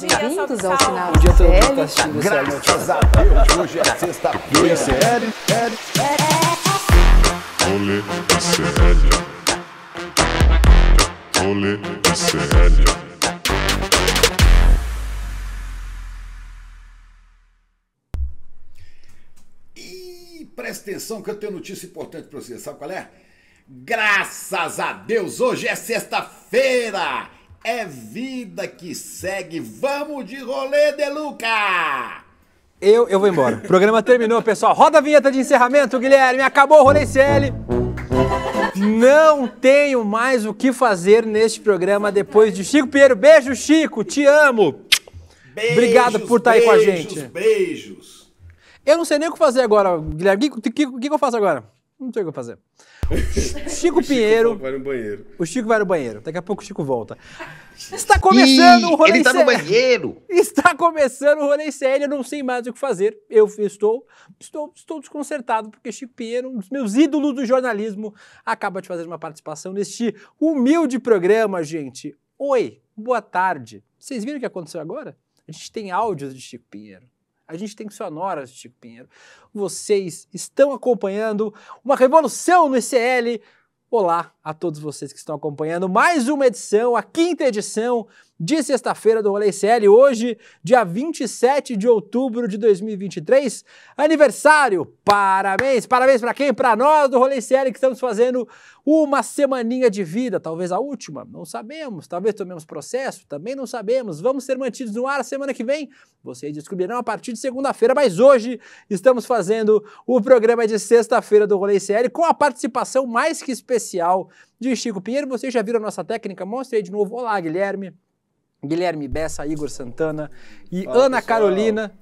Bem-vindos ao final do CL. Graças a Deus, tá hoje é sexta-feira. CL, Olê, CL. presta atenção que eu tenho notícia importante para você. Sabe qual é? Graças a Deus, hoje é sexta-feira! É vida que segue. Vamos de rolê, Deluca! Eu, eu vou embora. O programa terminou, pessoal. Roda a vinheta de encerramento, Guilherme. Acabou o rolê CL. Não tenho mais o que fazer neste programa depois de Chico Pinheiro. Beijo, Chico. Te amo. Beijos, Obrigado por estar beijos, aí com a gente. Beijos. Eu não sei nem o que fazer agora, Guilherme. O que, que, que, eu faço agora? Não sei o que eu fazer. Chico Pinheiro. Chico vai no banheiro. O Chico vai no banheiro. Daqui a pouco o Chico volta. Está começando Ih, o rolê Ele está no banheiro. Está começando o rolê sério, eu não sei mais o que fazer. Eu estou, estou, estou desconcertado porque Chico Pinheiro, um dos meus ídolos do jornalismo, acaba de fazer uma participação neste humilde programa, gente. Oi, boa tarde. Vocês viram o que aconteceu agora? A gente tem áudios de Chico Pinheiro. A gente tem que sonoras de Chico Pinheiro. Vocês estão acompanhando uma revolução no ICL. Olá a todos vocês que estão acompanhando mais uma edição, a quinta edição de sexta-feira do Rolê CL, hoje, dia 27 de outubro de 2023, aniversário. Parabéns, parabéns para quem? Para nós do Rolê CL que estamos fazendo uma semaninha de vida, talvez a última, não sabemos, talvez tomemos processo, também não sabemos. Vamos ser mantidos no ar semana que vem. Vocês descobrirão a partir de segunda-feira, mas hoje estamos fazendo o programa de sexta-feira do Rolê CL com a participação mais que especial de Chico Pinheiro. Vocês já viram a nossa técnica? mostrei de novo. Olá, Guilherme. Guilherme Bessa, Igor Santana e Fala, Ana pessoal. Carolina.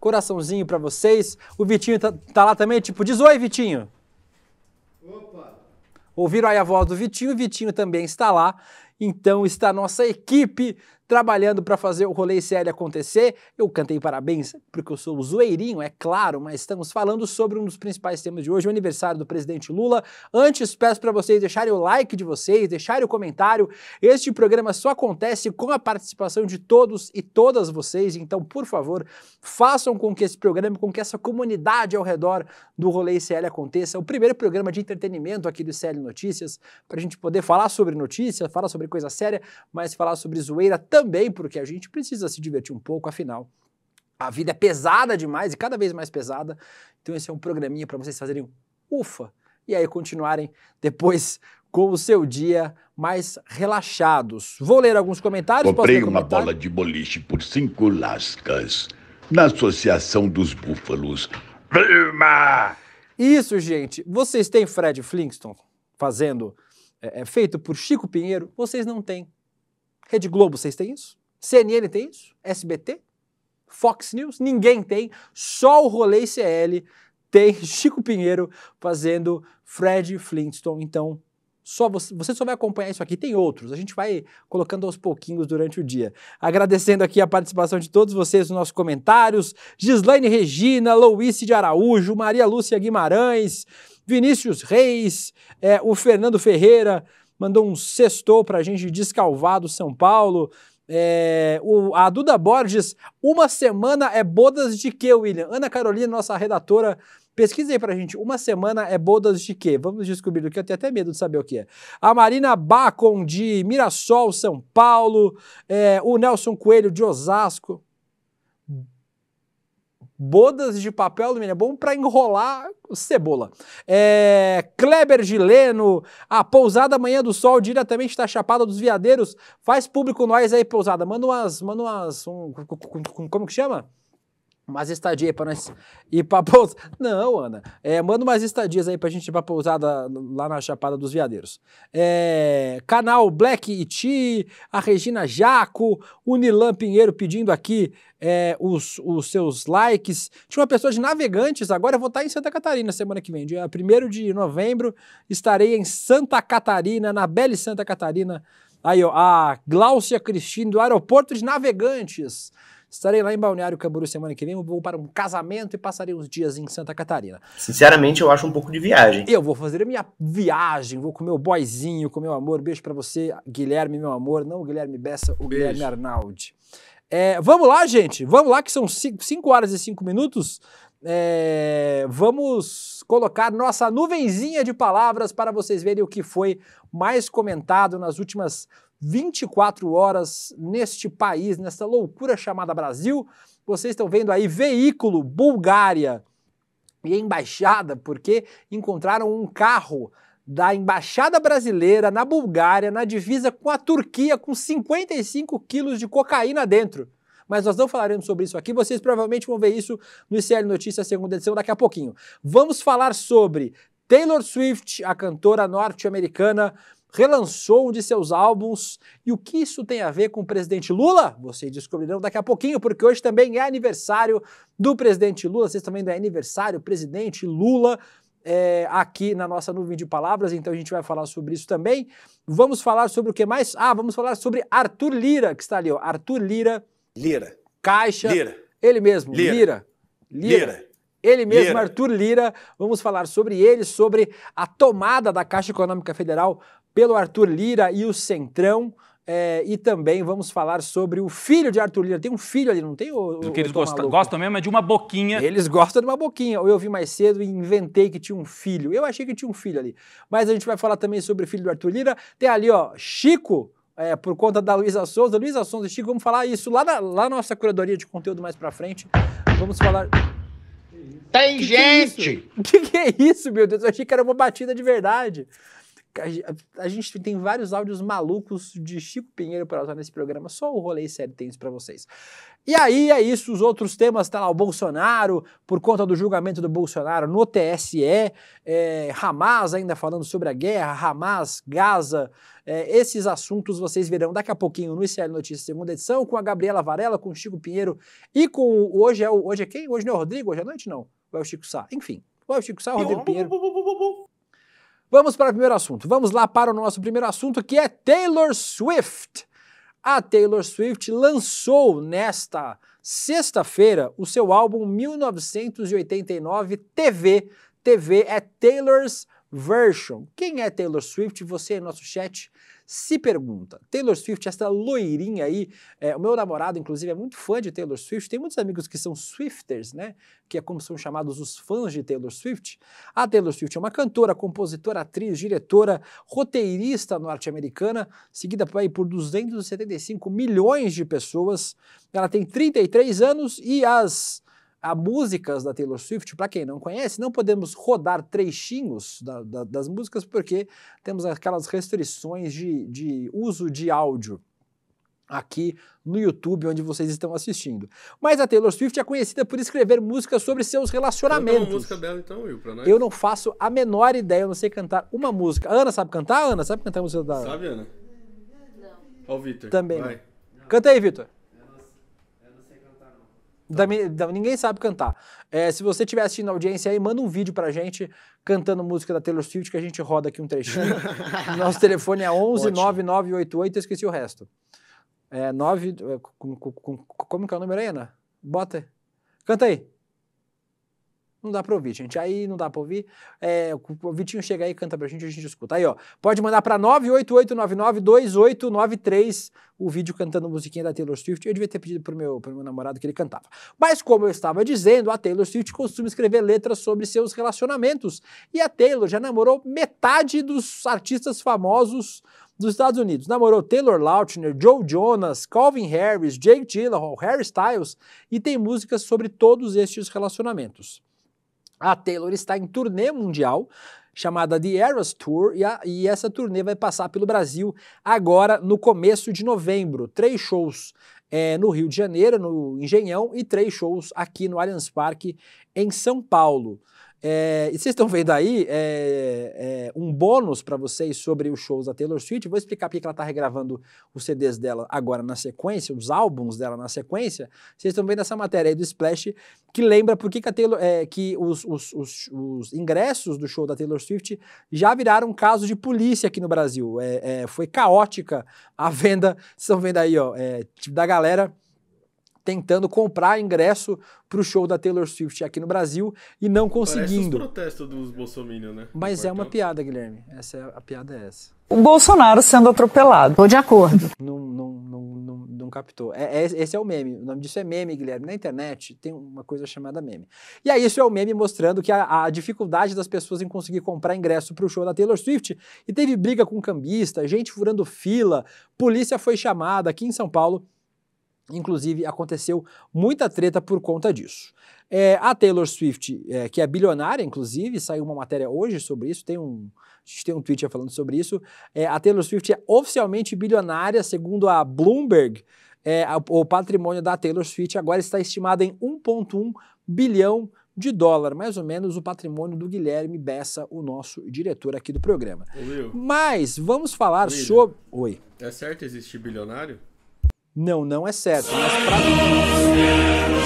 Coraçãozinho para vocês. O Vitinho tá, tá, lá também, tipo, diz oi, Vitinho. Opa! Ouviram aí a voz do Vitinho, o Vitinho também está lá. Então está a nossa equipe trabalhando para fazer o rolê CL acontecer. Eu cantei parabéns porque eu sou o zoeirinho, é claro, mas estamos falando sobre um dos principais temas de hoje, o aniversário do presidente Lula. Antes, peço para vocês deixarem o like de vocês, deixarem o comentário. Este programa só acontece com a participação de todos e todas vocês, então, por favor, façam com que esse programa, com que essa comunidade ao redor do rolê CL aconteça. É o primeiro programa de entretenimento aqui do CL Notícias, para a gente poder falar sobre notícias, falar sobre coisa séria, mas falar sobre zoeira também também porque a gente precisa se divertir um pouco, afinal, a vida é pesada demais e cada vez mais pesada. Então esse é um programinha para vocês fazerem ufa e aí continuarem depois com o seu dia mais relaxados. Vou ler alguns comentários. Comprei uma bola de boliche por cinco lascas na Associação dos Búfalos. Vilma! Isso, gente. Vocês têm Fred Flintstone fazendo, é, é, feito por Chico Pinheiro? Vocês não têm. Rede Globo, vocês têm isso? CNN tem isso? SBT? Fox News? Ninguém tem. Só o Rolê CL tem Chico Pinheiro fazendo Fred Flintstone. Então, só você, você, só vai acompanhar isso aqui, tem outros. A gente vai colocando aos pouquinhos durante o dia. Agradecendo aqui a participação de todos vocês nos nossos comentários. Gislaine Regina, Louice de Araújo, Maria Lúcia Guimarães, Vinícius Reis, é, o Fernando Ferreira, mandou um sextou para a gente de Descalvado, São Paulo. É, o, a Duda Borges, uma semana é bodas de quê, William? Ana Carolina, nossa redatora, pesquisa aí pra gente. Uma semana é bodas de quê? Vamos descobrir o que eu tenho até medo de saber o que é. A Marina Bacon, de Mirassol, São Paulo. É, o Nelson Coelho, de Osasco. Bodas de papel alumínio, é bom para enrolar cebola. É, Kleber Gileno, a pousada Amanhã do Sol, diretamente da Chapada dos Veadeiros. Faz público nós aí, pousada. Manda umas. Manda umas. Um, como que chama? umas estadias para nós ir para pousada. Não, Ana. É, manda umas estadias aí para a gente ir para pousada lá na Chapada dos Veadeiros. É, canal Black Iti, a Regina Jaco, Nilan Pinheiro pedindo aqui é, os, os seus likes. Tinha uma pessoa de Navegantes, agora eu vou estar tá em Santa Catarina semana que vem. Dia 1 de novembro estarei em Santa Catarina, na Bela Santa Catarina. Aí, ó, a Gláucia Cristina do Aeroporto de Navegantes. Estarei lá em Balneário Camboriú semana que vem, vou para um casamento e passarei uns dias em Santa Catarina. Sinceramente, eu acho um pouco de viagem. Eu vou fazer a minha viagem, vou com meu boyzinho, com meu amor. Beijo para você, Guilherme, meu amor. Não o Guilherme Bessa, o Beijo. Guilherme Arnaldi. É, vamos lá, gente. Vamos lá, que são 5 horas e 5 minutos. É, vamos colocar nossa nuvenzinha de palavras para vocês verem o que foi mais comentado nas últimas 24 horas neste país, nessa loucura chamada Brasil. Vocês estão vendo aí veículo Bulgária e embaixada, porque encontraram um carro da embaixada brasileira na Bulgária, na divisa com a Turquia, com 55 quilos de cocaína dentro mas nós não falaremos sobre isso aqui. Vocês provavelmente vão ver isso no ICL Notícias, segunda edição, daqui a pouquinho. Vamos falar sobre Taylor Swift, a cantora norte-americana, relançou um de seus álbuns. E o que isso tem a ver com o presidente Lula? Vocês descobrirão daqui a pouquinho, porque hoje também é aniversário do presidente Lula. Vocês também é aniversário, presidente Lula. É, aqui na nossa nuvem de palavras, então a gente vai falar sobre isso também. Vamos falar sobre o que mais? Ah, vamos falar sobre Arthur Lira, que está ali, ó. Arthur Lira. Lira. Caixa. Lira. Ele mesmo, Lira. Lira. Lira. Lira. Ele mesmo, Lira. Arthur Lira, vamos falar sobre ele, sobre a tomada da Caixa Econômica Federal pelo Arthur Lira e o Centrão. É, e também vamos falar sobre o filho de Arthur Lira. Tem um filho ali, não tem? O, o que eles gostam, gostam mesmo é de uma boquinha. Eles gostam de uma boquinha. Eu vi mais cedo e inventei que tinha um filho. Eu achei que tinha um filho ali. Mas a gente vai falar também sobre o filho do Arthur Lira. Tem ali, ó, Chico. É, por conta da Luísa Souza. Luísa Souza e Chico, vamos falar isso lá na, lá na nossa curadoria de conteúdo mais pra frente. Vamos falar. Tem que é gente! O que, que, é isso, meu Deus? Eu achei que era uma batida de verdade. A, gente tem vários áudios malucos de Chico Pinheiro para usar nesse programa. Só o rolê sério tem isso para vocês. E aí é isso, os outros temas, tá lá o Bolsonaro, por conta do julgamento do Bolsonaro no TSE, é, Hamas ainda falando sobre a guerra, Hamas, Gaza, é, esses assuntos vocês verão daqui a pouquinho no ICL Notícias segunda edição, com a Gabriela Varela, com o Chico Pinheiro e com hoje é hoje é quem? Hoje não é o Rodrigo, hoje é à noite não, ou é o Chico Sá, enfim. Ou é o Chico Sá, o Rodrigo Pinheiro. Vamos para o primeiro assunto. Vamos lá para o nosso primeiro assunto, que é Taylor Swift. A Taylor Swift lançou nesta sexta-feira o seu álbum 1989 TV. TV é Taylor's Version. Quem é Taylor Swift? Você é nosso chat se pergunta: Taylor Swift, essa loirinha aí, é, o meu namorado, inclusive, é muito fã de Taylor Swift, tem muitos amigos que são Swifters, né? Que é como são chamados os fãs de Taylor Swift. A Taylor Swift é uma cantora, compositora, atriz, diretora, roteirista norte-americana, seguida aí por 275 milhões de pessoas. Ela tem 33 anos e as a músicas da Taylor Swift, para quem não conhece, não podemos rodar trechinhos da, da, das músicas porque temos aquelas restrições de, de uso de áudio aqui no YouTube, onde vocês estão assistindo. Mas a Taylor Swift é conhecida por escrever músicas sobre seus relacionamentos. uma música dela, então, Will, pra nós. Eu não faço a menor ideia, eu não sei cantar uma música. Ana sabe cantar? Ana, sabe cantar a música da. Sabe, Ana? Não. Ó, o Vitor. Também. Vai. Canta aí, Vitor. Da, ninguém sabe cantar. É, se você estiver assistindo a audiência aí, manda um vídeo pra gente cantando música da Taylor Swift que a gente roda aqui um trechinho. Nosso telefone é 11 9988, eu esqueci o resto. É 9... Com, com, com, como que é o número aí, Ana? Bota. Canta aí. Não dá pra ouvir, gente. Aí não dá pra ouvir. É, o Vitinho chega aí e canta pra gente, a gente escuta. Aí, ó. Pode mandar pra 988992893 o vídeo cantando musiquinha da Taylor Swift. Eu devia ter pedido pro meu, pro meu namorado que ele cantava. Mas, como eu estava dizendo, a Taylor Swift costuma escrever letras sobre seus relacionamentos. E a Taylor já namorou metade dos artistas famosos dos Estados Unidos. Namorou Taylor Lautner, Joe Jonas, Calvin Harris, Jake Gyllenhaal, Harry Styles e tem músicas sobre todos estes relacionamentos. A Taylor está em turnê mundial, chamada The Eras Tour, e, a, e, essa turnê vai passar pelo Brasil agora no começo de novembro. Três shows é, no Rio de Janeiro, no Engenhão, e três shows aqui no Allianz Parque, em São Paulo. É, e vocês estão vendo aí é, é, um bônus para vocês sobre os shows da Taylor Swift. Vou explicar porque ela está regravando os CDs dela agora na sequência, os álbuns dela na sequência. Vocês estão vendo essa matéria aí do Splash que lembra por que, que, Taylor, é, que os, os, os, os, ingressos do show da Taylor Swift já viraram caso de polícia aqui no Brasil. É, é, foi caótica a venda. Vocês estão vendo aí, ó, tipo da galera tentando comprar ingresso para o show da Taylor Swift aqui no Brasil e não conseguindo. Parece os protestos dos bolsominions, né? Mas é uma piada, Guilherme. Essa é a piada é essa. O Bolsonaro sendo atropelado. Tô de acordo. Não, não, não, não, não captou. É, é, esse é o meme. O nome disso é meme, Guilherme. Na internet tem uma coisa chamada meme. E aí isso é o meme mostrando que a, a dificuldade das pessoas em conseguir comprar ingresso para o show da Taylor Swift e teve briga com cambista, gente furando fila, polícia foi chamada aqui em São Paulo Inclusive, aconteceu muita treta por conta disso. É, a Taylor Swift, é, que é bilionária, inclusive, saiu uma matéria hoje sobre isso, tem um, a gente tem um tweet falando sobre isso. É, a Taylor Swift é oficialmente bilionária, segundo a Bloomberg. É, a, o patrimônio da Taylor Swift agora está estimado em 1,1 bilhão de dólar, mais ou menos o patrimônio do Guilherme Bessa, o nosso diretor aqui do programa. Ô, Will, Mas vamos falar sobre. Oi. É certo existir bilionário? Não, não é certo. Mas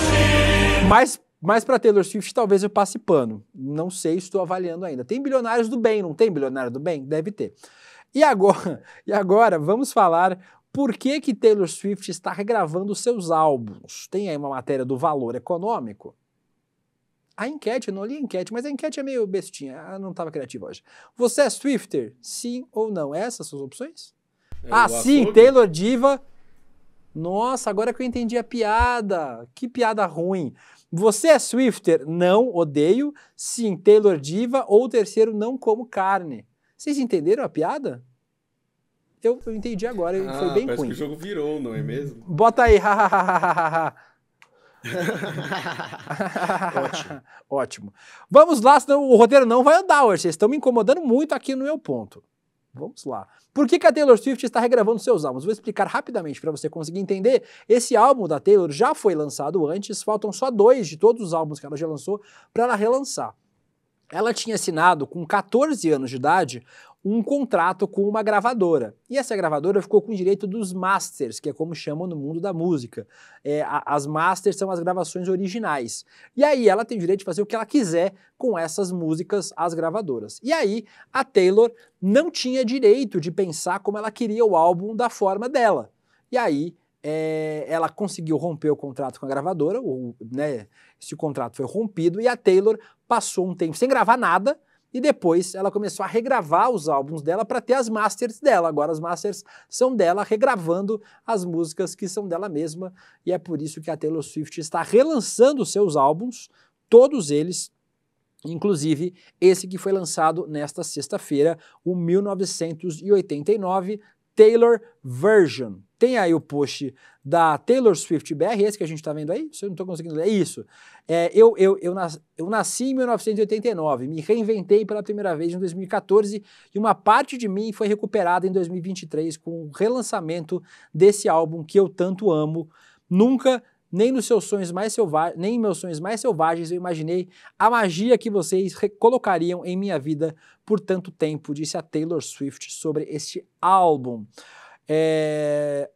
pra... Mas mas para Taylor Swift talvez eu passe pano. Não sei, estou avaliando ainda. Tem bilionários do bem, não tem bilionário do bem? Deve ter. E agora, e agora vamos falar por que, que Taylor Swift está regravando seus álbuns. Tem aí uma matéria do valor econômico. A enquete, eu não li a enquete, mas a enquete é meio bestinha, ela ah, não estava criativa hoje. Você é Swifter? Sim ou não? É essas são as opções? É ah, sim, Taylor Diva nossa, agora que eu entendi a piada. Que piada ruim. Você é Swifter? Não, odeio. Sim, Taylor Diva. Ou terceiro, não como carne. Vocês entenderam a piada? Eu, eu entendi agora, ah, foi bem ruim. que o jogo virou, não é mesmo? Bota aí, hahaha. Ótimo. Ótimo. Vamos lá, senão o roteiro não vai andar hoje. Vocês estão me incomodando muito aqui no meu ponto. Vamos lá. Por que, que, a Taylor Swift está regravando seus álbuns? Vou explicar rapidamente para você conseguir entender. Esse álbum da Taylor já foi lançado antes, faltam só dois de todos os álbuns que ela já lançou para ela relançar. Ela tinha assinado, com 14 anos de idade, um contrato com uma gravadora. E essa gravadora ficou com o direito dos masters, que é como chamam no mundo da música. É, a, as masters são as gravações originais. E aí ela tem o direito de fazer o que ela quiser com essas músicas, as gravadoras. E aí a Taylor não tinha direito de pensar como ela queria o álbum da forma dela. E aí é, ela conseguiu romper o contrato com a gravadora, ou, né, esse contrato foi rompido, e a Taylor passou um tempo sem gravar nada e depois ela começou a regravar os álbuns dela para ter as masters dela. Agora as masters são dela regravando as músicas que são dela mesma e é por isso que a Taylor Swift está relançando seus álbuns, todos eles, inclusive esse que foi lançado nesta sexta-feira, o 1989, Taylor Version. Tem aí o post da Taylor Swift BR, esse que a gente está vendo aí, se eu não estou conseguindo ler, é isso. É, eu, eu, eu, nas, eu nasci em 1989, me reinventei pela primeira vez em 2014 e uma parte de mim foi recuperada em 2023 com o relançamento desse álbum que eu tanto amo. Nunca nem nos seus sonhos mais selvagens, nem meus sonhos mais selvagens eu imaginei a magia que vocês colocariam em minha vida por tanto tempo, disse a Taylor Swift sobre este álbum. É...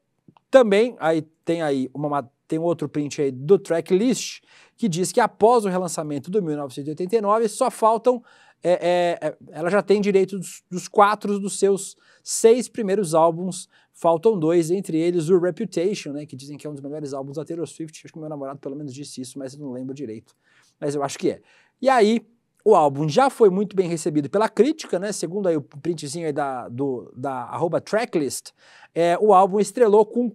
Também aí tem aí uma tem outro print aí do tracklist que diz que após o relançamento do 1989 só faltam é, é, é, ela já tem direito dos, dos quatro dos seus seis primeiros álbuns Faltam dois, entre eles o Reputation, né, que dizem que é um dos melhores álbuns da Taylor Swift. Acho que meu namorado pelo menos disse isso, mas eu não lembro direito. Mas eu acho que é. E aí, o álbum já foi muito bem recebido pela crítica, né? Segundo aí o printzinho aí da, do, da tracklist, é, o álbum estrelou com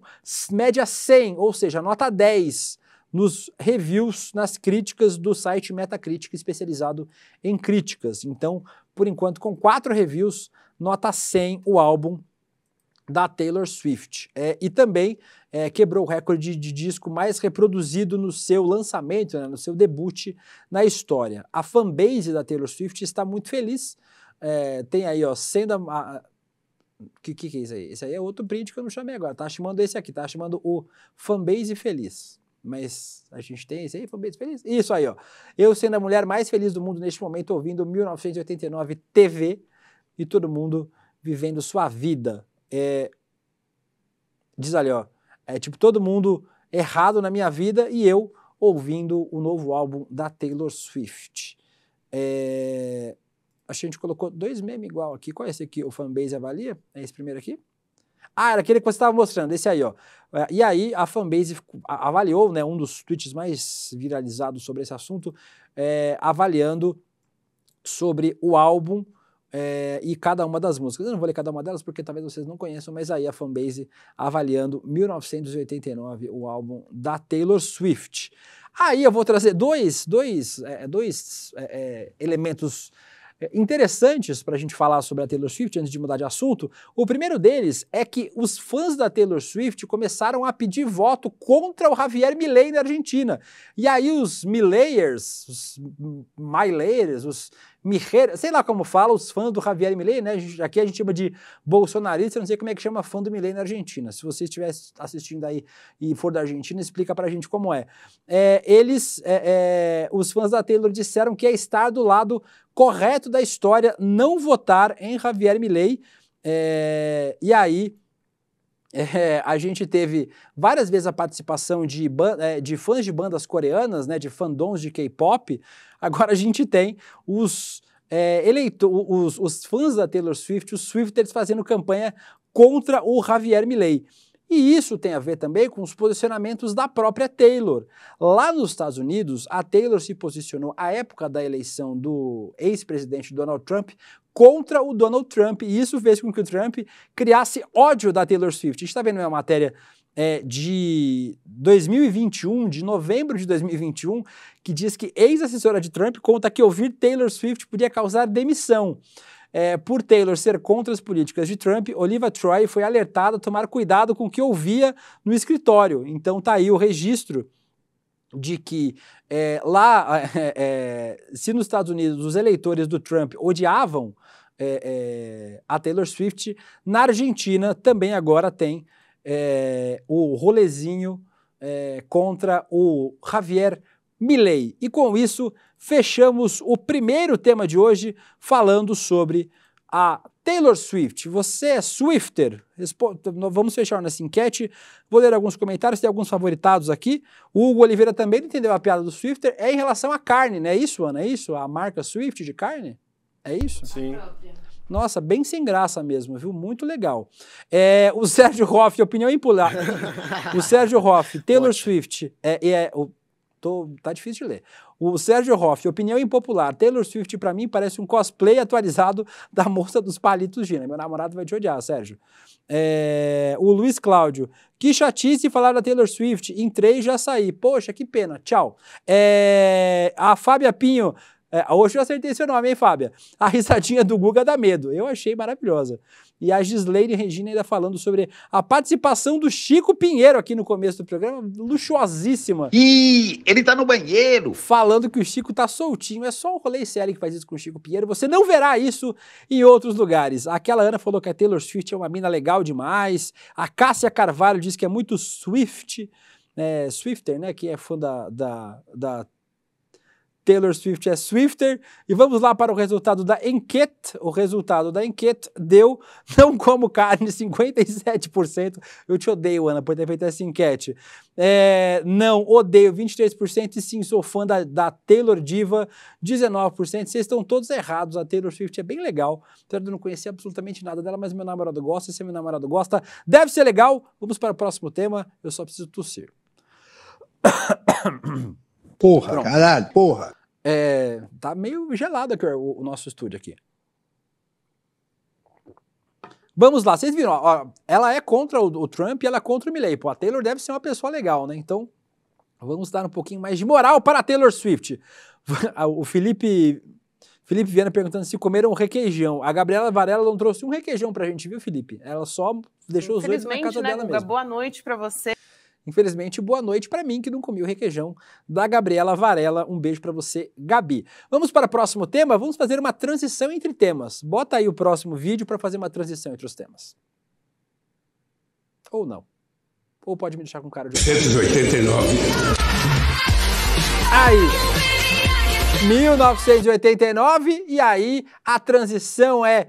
média 100, ou seja, nota 10 nos reviews, nas críticas do site Metacritic, especializado em críticas. Então, por enquanto, com quatro reviews, nota 100 o álbum da Taylor Swift. É, e também é, quebrou o recorde de disco mais reproduzido no seu lançamento, né, no seu debut na história. A fanbase da Taylor Swift está muito feliz. É, tem aí, ó, sendo a, a, que, que, que é isso aí? Esse aí é outro print que eu não chamei agora. Tá chamando esse aqui, tá chamando o fanbase feliz. Mas a gente tem esse aí, fanbase feliz? Isso aí, ó. Eu sendo a mulher mais feliz do mundo neste momento, ouvindo 1989 TV e todo mundo vivendo sua vida é, diz ali, ó, é tipo todo mundo errado na minha vida e eu ouvindo o novo álbum da Taylor Swift. É, acho que a gente colocou dois memes igual aqui. Qual é esse aqui? O fanbase avalia? É esse primeiro aqui? Ah, era aquele que você estava mostrando, esse aí, ó. É, e aí a fanbase avaliou, né, um dos tweets mais viralizados sobre esse assunto, é, avaliando sobre o álbum é, e cada uma das músicas. Eu não vou ler cada uma delas porque talvez vocês não conheçam, mas aí a fanbase avaliando 1989, o álbum da Taylor Swift. Aí eu vou trazer dois, dois, é, é dois é, é elementos é, interessantes para a gente falar sobre a Taylor Swift antes de mudar de assunto. O primeiro deles é que os fãs da Taylor Swift começaram a pedir voto contra o Javier Milei na Argentina. E aí os Mileyers, os Mileyers, os sei lá como fala, os fãs do Javier Milei, né? Aqui a gente chama de bolsonarista, não sei como é que chama fã do Milei na Argentina. Se você estiver assistindo aí e for da Argentina, explica pra gente como é. é eles, é, é, os fãs da Taylor disseram que é estar do lado correto da história não votar em Javier Milei. É, e aí é, a gente teve várias vezes a participação de, é, de fãs de bandas coreanas, né, de fandoms de K-pop. Agora a gente tem os, é, eleito, os, os fãs da Taylor Swift, os Swifters, fazendo campanha contra o Javier Milei. E isso tem a ver também com os posicionamentos da própria Taylor. Lá nos Estados Unidos, a Taylor se posicionou à época da eleição do ex-presidente Donald Trump contra o Donald Trump, e isso fez com que o Trump criasse ódio da Taylor Swift. A gente está vendo uma matéria é, de 2021, de novembro de 2021, que diz que ex-assessora de Trump conta que ouvir Taylor Swift podia causar demissão. É, por Taylor ser contra as políticas de Trump, Oliva Troy foi alertada a tomar cuidado com o que ouvia no escritório. Então tá aí o registro de que é, lá, é, é, se nos Estados Unidos os eleitores do Trump odiavam é, é, a Taylor Swift, na Argentina também agora tem o rolezinho contra o Javier Milei. E com isso fechamos o primeiro tema de hoje falando sobre a Taylor Swift. Você é Swifter? Respo Vamos fechar nessa enquete. Vou ler alguns comentários, tem alguns favoritados aqui. O Hugo Oliveira também não entendeu a piada do Swifter. É em relação à carne, não né? é isso, Ana? É isso? A marca Swift de carne? É isso? Sim. Nossa, bem sem graça mesmo, viu? Muito legal. É, o Sérgio Hoff, opinião impular. o Sérgio Hoff, Taylor Ótimo. Swift. É, é, o, tô, tá difícil de ler. O Sérgio Hoff, opinião impopular. Taylor Swift, para mim, parece um cosplay atualizado da moça dos palitos Gina. Meu namorado vai te odiar, Sérgio. É... O Luiz Cláudio. Que chatice falar da Taylor Swift. Entrei e já saí. Poxa, que pena. Tchau. É... A Fábia Pinho. É, hoje eu acertei seu nome, hein, Fábia? A risadinha do Guga dá medo. Eu achei maravilhosa. E a e Regina ainda falando sobre a participação do Chico Pinheiro aqui no começo do programa, luxuosíssima. E ele tá no banheiro. Falando que o Chico tá soltinho. É só o rolê CL que faz isso com o Chico Pinheiro. Você não verá isso em outros lugares. Aquela Ana falou que a Taylor Swift é uma mina legal demais. A Cássia Carvalho disse que é muito Swift. É, Swifter, né, que é fã da, da, da Taylor Swift é Swifter. E vamos lá para o resultado da enquete. O resultado da enquete deu não como carne, 57%. Eu te odeio, Ana, por ter feito essa enquete. É, não, odeio, 23%. E sim, sou fã da, da Taylor Diva, 19%. Vocês estão todos errados. A Taylor Swift é bem legal. Apesar de eu não conhecer absolutamente nada dela, mas meu namorado gosta. E se meu namorado gosta, deve ser legal. Vamos para o próximo tema. Eu só preciso tossir. Porra, Pronto. caralho, porra. É, tá meio gelado aqui o, o nosso estúdio aqui. Vamos lá, vocês viram, ó, ela é contra o, o Trump e ela é contra o Milley. Pô, a Taylor deve ser uma pessoa legal, né? Então, vamos dar um pouquinho mais de moral para a Taylor Swift. o Felipe Felipe Viana perguntando se comeram requeijão. A Gabriela Varela não trouxe um requeijão pra gente, viu, Felipe? Ela só deixou os dois na casa né, dela mesma. Boa noite para você. Infelizmente, boa noite para mim que não comi o requeijão da Gabriela Varela. Um beijo para você, Gabi. Vamos para o próximo tema? Vamos fazer uma transição entre temas. Bota aí o próximo vídeo para fazer uma transição entre os temas. Ou não. Ou pode me deixar com cara de 189. Aí. 1989 e aí a transição é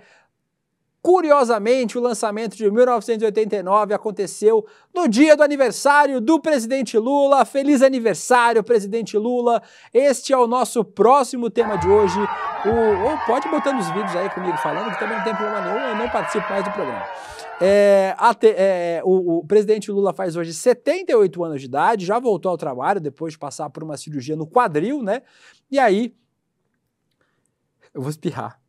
Curiosamente, o lançamento de 1989 aconteceu no dia do aniversário do presidente Lula. Feliz aniversário, presidente Lula! Este é o nosso próximo tema de hoje. O, ou pode botar nos vídeos aí comigo falando, que também não tem problema nenhum, eu não participo mais do programa. É, é, o, o presidente Lula faz hoje 78 anos de idade, já voltou ao trabalho depois de passar por uma cirurgia no quadril, né? E aí. Eu vou espirrar.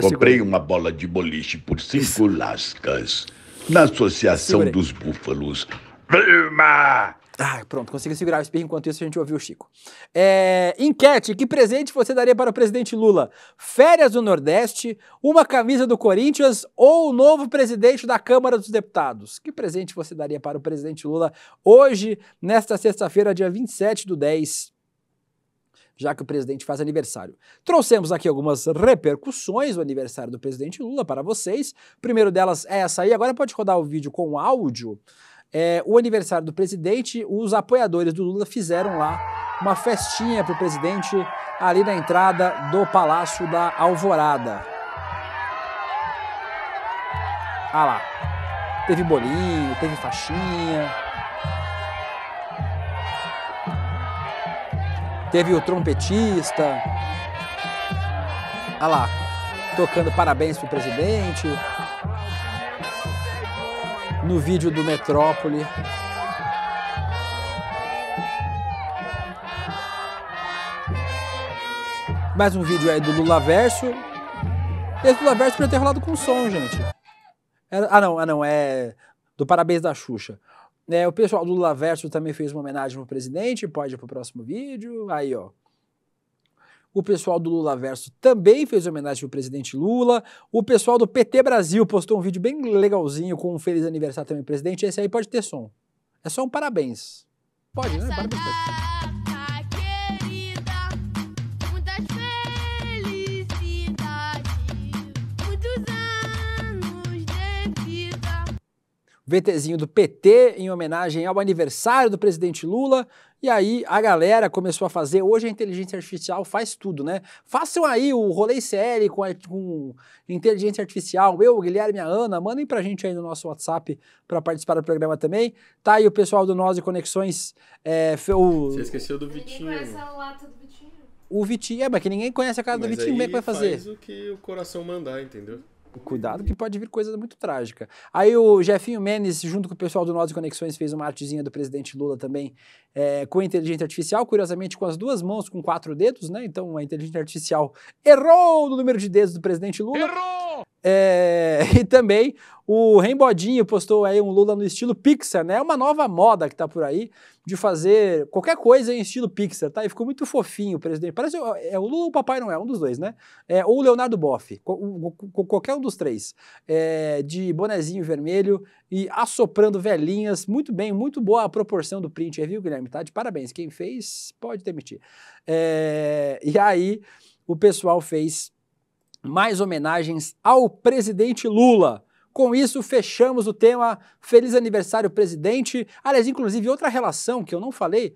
Comprei uma bola de boliche por cinco Isso. lascas na Associação dos Búfalos. Prima! Ah, pronto, consegui segurar o espirro enquanto isso a gente ouviu o Chico. É, enquete: que presente você daria para o presidente Lula? Férias do Nordeste, uma camisa do Corinthians ou o novo presidente da Câmara dos Deputados? Que presente você daria para o presidente Lula hoje, nesta sexta-feira, dia 27 do 10 já que o presidente faz aniversário. Trouxemos aqui algumas repercussões do aniversário do presidente Lula para vocês. O primeiro delas é essa aí. Agora pode rodar o vídeo com áudio. É, o aniversário do presidente, os apoiadores do Lula fizeram lá uma festinha para o presidente ali na entrada do Palácio da Alvorada. Ah lá, teve bolinho, teve faixinha. Teve o trompetista. Olha lá, tocando parabéns pro presidente. No vídeo do Metrópole. Mais um vídeo aí do Lula Verso. Esse Lula Verso podia ter rolado com som, gente. Era, ah, não, ah, não, é do Parabéns da Xuxa. É, o pessoal do Lula Verso também fez uma homenagem ao presidente, pode ir para o próximo vídeo. Aí, ó. O pessoal do Lula Verso também fez homenagem ao presidente Lula. O pessoal do PT Brasil postou um vídeo bem legalzinho com um feliz aniversário também, presidente. Esse aí pode ter som. É só um parabéns. Pode, né? Parabéns. VTzinho do PT em homenagem ao aniversário do presidente Lula. E aí a galera começou a fazer. Hoje a inteligência artificial faz tudo, né? Façam aí o rolê CL com, com inteligência artificial. Eu, Guilherme, a Ana, mandem pra gente aí no nosso WhatsApp para participar do programa também. Tá aí o pessoal do Nós e Conexões. É, o... Você esqueceu do Vitinho. Ninguém conhece a lata do Vitinho. O Vitinho, é, mas que ninguém conhece a cara mas do Vitinho, como é que vai fazer? Faz o que o coração mandar, entendeu? Cuidado que pode vir coisa muito trágica. Aí o Jefinho Menes, junto com o pessoal do Nós Conexões, fez uma artezinha do presidente Lula também é, com inteligência artificial, curiosamente com as duas mãos, com quatro dedos, né? Então a inteligência artificial errou no número de dedos do presidente Lula. Errou! É, e também o Rembodinho postou aí um Lula no estilo Pixar, né? É uma nova moda que tá por aí de fazer qualquer coisa em estilo Pixar, tá? E ficou muito fofinho o presidente. Parece é o Lula ou o Papai Noel, um dos dois, né? É, ou o Leonardo Boff, qualquer um dos três. É, de bonezinho vermelho e assoprando velhinhas. Muito bem, muito boa a proporção do print aí, viu, Guilherme? Tá de parabéns. Quem fez, pode demitir. É, e aí, o pessoal fez mais homenagens ao presidente Lula com isso, fechamos o tema. Feliz aniversário, presidente. Aliás, inclusive, outra relação que eu não falei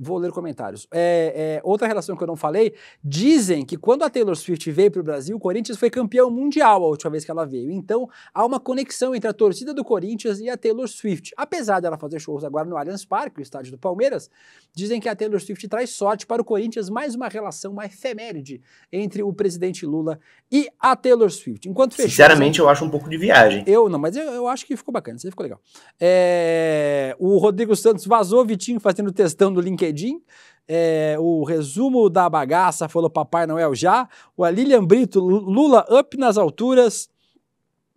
Vou ler comentários. É, é, outra relação que eu não falei, dizem que quando a Taylor Swift veio para o Brasil, o Corinthians foi campeão mundial a última vez que ela veio. Então, há uma conexão entre a torcida do Corinthians e a Taylor Swift. Apesar dela fazer shows agora no Allianz Parque, o estádio do Palmeiras, dizem que a Taylor Swift traz sorte para o Corinthians, mais uma relação, uma efeméride entre o presidente Lula e a Taylor Swift. Enquanto fechou, Sinceramente, eu acho um pouco de viagem. Eu não, mas eu, eu acho que ficou bacana, isso aí ficou legal. É, o Rodrigo Santos vazou o Vitinho fazendo testão do LinkedIn LinkedIn. É, o resumo da bagaça falou Papai Noel já. O Lilian Brito, Lula up nas alturas.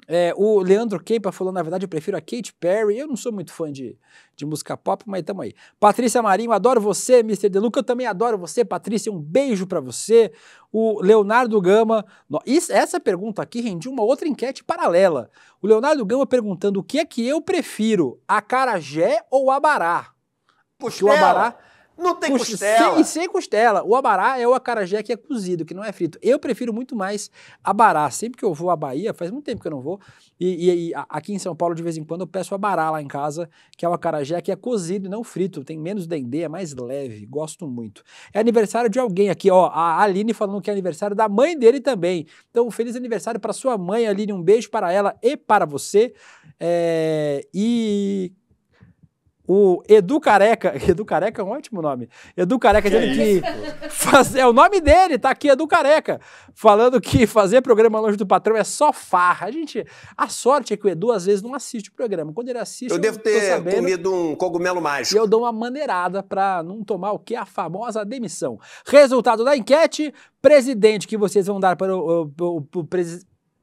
É, o Leandro Kempa falou, na verdade, eu prefiro a Kate Perry. Eu não sou muito fã de, de música pop, mas tamo aí. Patrícia Marinho, adoro você, Mr. Deluca. Eu também adoro você, Patrícia. Um beijo para você. O Leonardo Gama. Isso, essa pergunta aqui rendiu uma outra enquete paralela. O Leonardo Gama perguntando o que é que eu prefiro, acarajé ou abará? Porque o abará não tem costela. E sem, sem costela. O abará é o acarajé que é cozido, que não é frito. Eu prefiro muito mais abará. Sempre que eu vou à Bahia, faz muito tempo que eu não vou, e, e, e aqui em São Paulo, de vez em quando, eu peço abará lá em casa, que é o acarajé que é cozido e não frito. Tem menos dendê, é mais leve. Gosto muito. É aniversário de alguém aqui, ó. A Aline falando que é aniversário da mãe dele também. Então, feliz aniversário para sua mãe, Aline. Um beijo para ela e para você. É, e o Edu Careca, Edu Careca é um ótimo nome. Edu Careca que dizendo é que. Faz, é o nome dele, tá aqui, Edu Careca. Falando que fazer programa longe do patrão é só farra. A gente. A sorte é que o Edu às vezes não assiste o programa. Quando ele assiste. Eu, eu devo ter sabendo, comido um cogumelo mágico. E eu dou uma maneirada pra não tomar o que? A famosa demissão. Resultado da enquete: presidente que vocês vão dar para o, o, o, o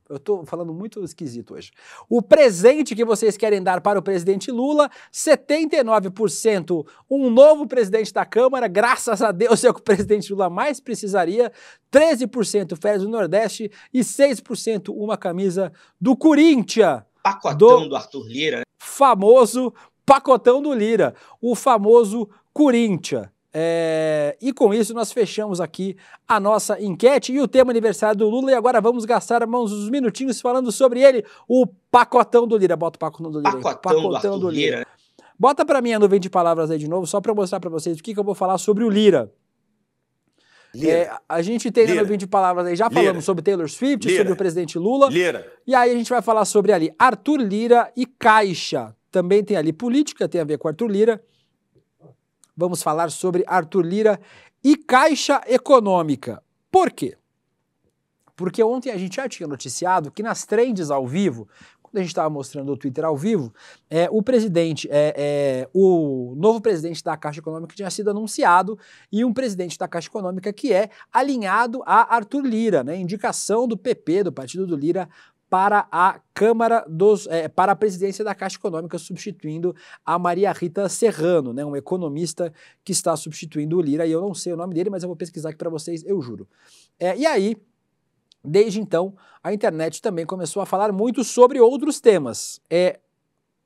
eu estou falando muito esquisito hoje. O presente que vocês querem dar para o presidente Lula, 79%, um novo presidente da Câmara, graças a Deus é o que o presidente Lula mais precisaria, 13% férias do Nordeste e 6% uma camisa do Corinthians. Pacotão do, do Arthur Lira. Né? Famoso pacotão do Lira, o famoso Corinthians. É, e com isso nós fechamos aqui a nossa enquete e o tema aniversário do Lula. E agora vamos gastar mais uns minutinhos falando sobre ele, o pacotão do Lira. Bota o pacotão do Lira. Pacotão, pacotão do, do Lira. Lira. Né? Bota para mim a nuvem de palavras aí de novo, só para mostrar para vocês o que, que eu vou falar sobre o Lira. Lira. É, a gente tem Lira. na nuvem de palavras aí, já Lira. falamos sobre Taylor Swift, Lira. sobre o presidente Lula. Lira. E aí a gente vai falar sobre ali Arthur Lira e Caixa. Também tem ali política, tem a ver com Arthur Lira vamos falar sobre Arthur Lira e Caixa Econômica. Por quê? Porque ontem a gente já tinha noticiado que nas trends ao vivo, quando a gente estava mostrando o Twitter ao vivo, é, o presidente, é, é, o novo presidente da Caixa Econômica tinha sido anunciado e um presidente da Caixa Econômica que é alinhado a Arthur Lira, né? Indicação do PP, do Partido do Lira, para a Câmara dos, é, para a presidência da Caixa Econômica, substituindo a Maria Rita Serrano, né, um economista que está substituindo o Lira, e eu não sei o nome dele, mas eu vou pesquisar aqui para vocês, eu juro. É, e aí, desde então, a internet também começou a falar muito sobre outros temas. É,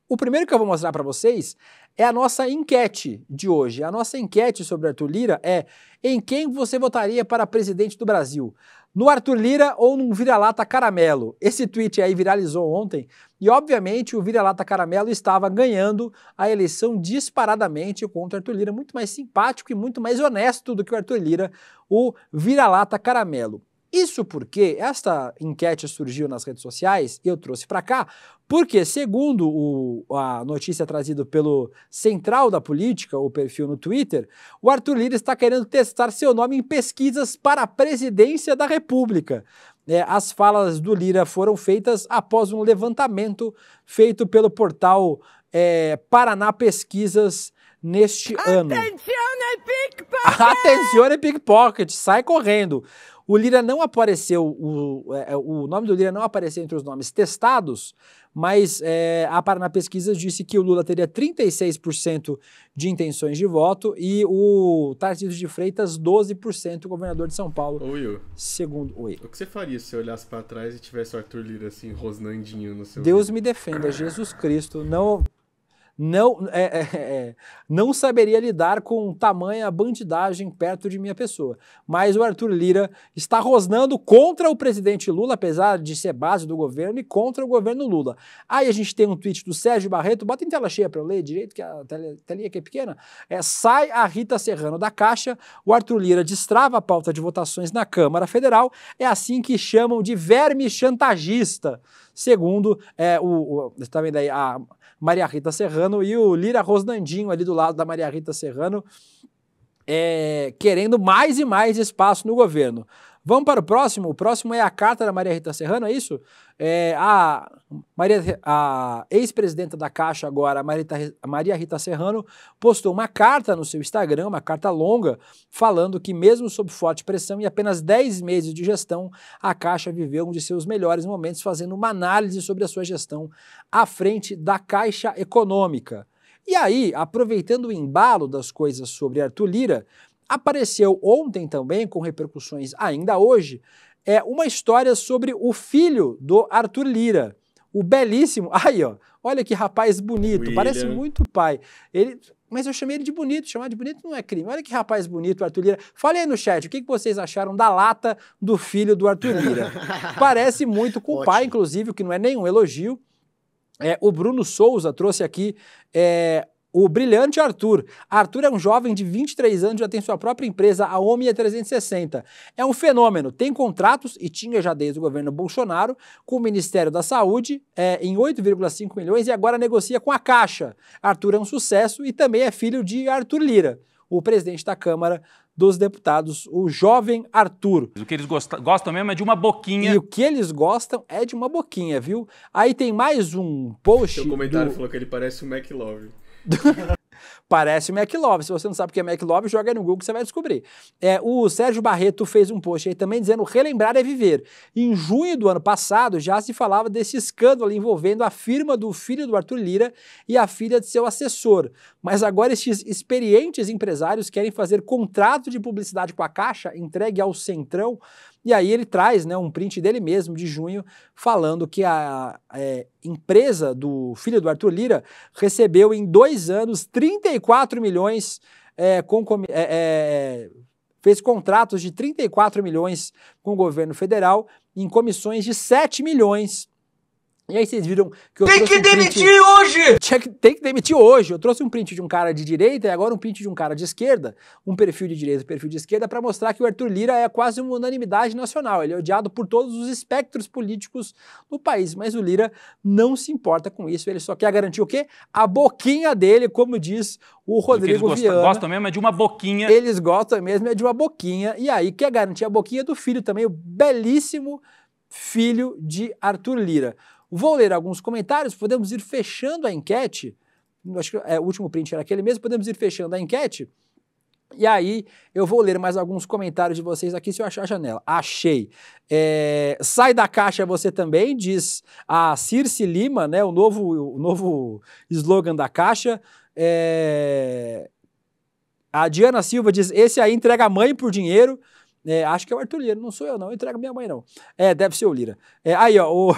o primeiro que eu vou mostrar para vocês é a nossa enquete de hoje. A nossa enquete sobre Arthur Lira é em quem você votaria para presidente do Brasil? no Arthur Lira ou num vira-lata caramelo. Esse tweet aí viralizou ontem e, obviamente, o vira-lata caramelo estava ganhando a eleição disparadamente contra o Arthur Lira, muito mais simpático e muito mais honesto do que o Arthur Lira, o vira-lata caramelo. Isso porque esta enquete surgiu nas redes sociais e eu trouxe para cá, porque, segundo o, a notícia trazida pelo Central da Política, o perfil no Twitter, o Arthur Lira está querendo testar seu nome em pesquisas para a presidência da República. É, as falas do Lira foram feitas após um levantamento feito pelo portal é, Paraná Pesquisas neste Atenção ano. Atenção, é pickpocket! Atenção, é pickpocket! Sai correndo! O Lira não apareceu, o, é, é, o nome do Lira não apareceu entre os nomes testados, mas é, a Paraná Pesquisas disse que o Lula teria 36% de intenções de voto e o Tarcísio de Freitas 12%, governador de São Paulo. Oi, Segundo, oi. O que você faria se você olhasse para trás e tivesse o Arthur Lira assim, rosnandinho no seu... Deus me defenda, Jesus Cristo, não não, é é, é, é, não saberia lidar com tamanha bandidagem perto de minha pessoa. Mas o Arthur Lira está rosnando contra o presidente Lula, apesar de ser base do governo, e contra o governo Lula. Aí a gente tem um tweet do Sérgio Barreto, bota em tela cheia para eu ler direito, que a telinha aqui é pequena. É, sai a Rita Serrano da Caixa, o Arthur Lira destrava a pauta de votações na Câmara Federal. É assim que chamam de verme chantagista. Segundo, é, o, o, também tá daí a Maria Rita Serrano e o Lira Rosnandinho ali do lado da Maria Rita Serrano. É, querendo mais e mais espaço no governo. Vamos para o próximo? O próximo é a carta da Maria Rita Serrano, é isso? É, a Maria, a ex-presidenta da Caixa agora, a Maria, a Maria Rita Serrano, postou uma carta no seu Instagram, uma carta longa, falando que mesmo sob forte pressão e apenas 10 meses de gestão, a Caixa viveu um de seus melhores momentos, fazendo uma análise sobre a sua gestão à frente da Caixa Econômica. E aí, aproveitando o embalo das coisas sobre Arthur Lira, Apareceu ontem também, com repercussões ainda hoje, é uma história sobre o filho do Arthur Lira. O belíssimo. Aí, ó. Olha que rapaz bonito. William. Parece muito pai. Ele. Mas eu chamei ele de bonito. Chamar de bonito não é crime. Olha que rapaz bonito, Arthur Lira. Fale aí no chat o que, vocês acharam da lata do filho do Arthur Lira. Parece muito com o pai, inclusive, o que não é nenhum elogio. É, o Bruno Souza trouxe aqui é, o brilhante Arthur. Arthur é um jovem de 23 anos, já tem sua própria empresa, a Omi 360. É, é um fenômeno, tem contratos e tinha já desde o governo Bolsonaro com o Ministério da Saúde é, em 8,5 milhões e agora negocia com a Caixa. Arthur é um sucesso e também é filho de Arthur Lira, o presidente da Câmara dos deputados, o jovem Arthur. O que eles gostam, gostam mesmo é de uma boquinha. E o que eles gostam é de uma boquinha, viu? Aí tem mais um post. O comentário do... falou que ele parece o McLove. Parece o McLove. Se você não sabe o que é McLove, joga aí no Google que você vai descobrir. É, o Sérgio Barreto fez um post aí também dizendo relembrar é viver. Em junho do ano passado, já se falava desse escândalo envolvendo a firma do filho do Arthur Lira e a filha de seu assessor. Mas agora estes experientes empresários querem fazer contrato de publicidade com a Caixa, entregue ao Centrão, e aí ele traz né, um print dele mesmo, de junho, falando que a é, empresa do filho do Arthur Lira recebeu em dois anos 34 milhões é, com, é, é, fez contratos de 34 milhões com o governo federal em comissões de 7 milhões e aí vocês viram que eu Tem que um demitir hoje! Tem que demitir hoje. Eu trouxe um print de um cara de direita e agora um print de um cara de esquerda, um perfil de direita e um perfil de esquerda, para mostrar que o Arthur Lira é quase uma unanimidade nacional. Ele é odiado por todos os espectros políticos do país. Mas o Lira não se importa com isso. Ele só quer garantir o quê? A boquinha dele, como diz o Rodrigo eles Viana. Eles gostam mesmo é de uma boquinha. Eles gostam mesmo é de uma boquinha. E aí quer garantir a boquinha do filho também, o belíssimo filho de Arthur Lira. Vou ler alguns comentários, podemos ir fechando a enquete. Acho que é, o último print era aquele mesmo, podemos ir fechando a enquete. E aí, eu vou ler mais alguns comentários de vocês aqui se eu achar a janela. Achei. É, sai da caixa você também, diz a Circe Lima, né, o, novo, o novo slogan da caixa. É, a Diana Silva diz: esse aí entrega a mãe por dinheiro. É, acho que é o Arthur Lira, não sou eu, não. Entrega minha mãe, não. É, deve ser o Lira. É, aí, ó, o,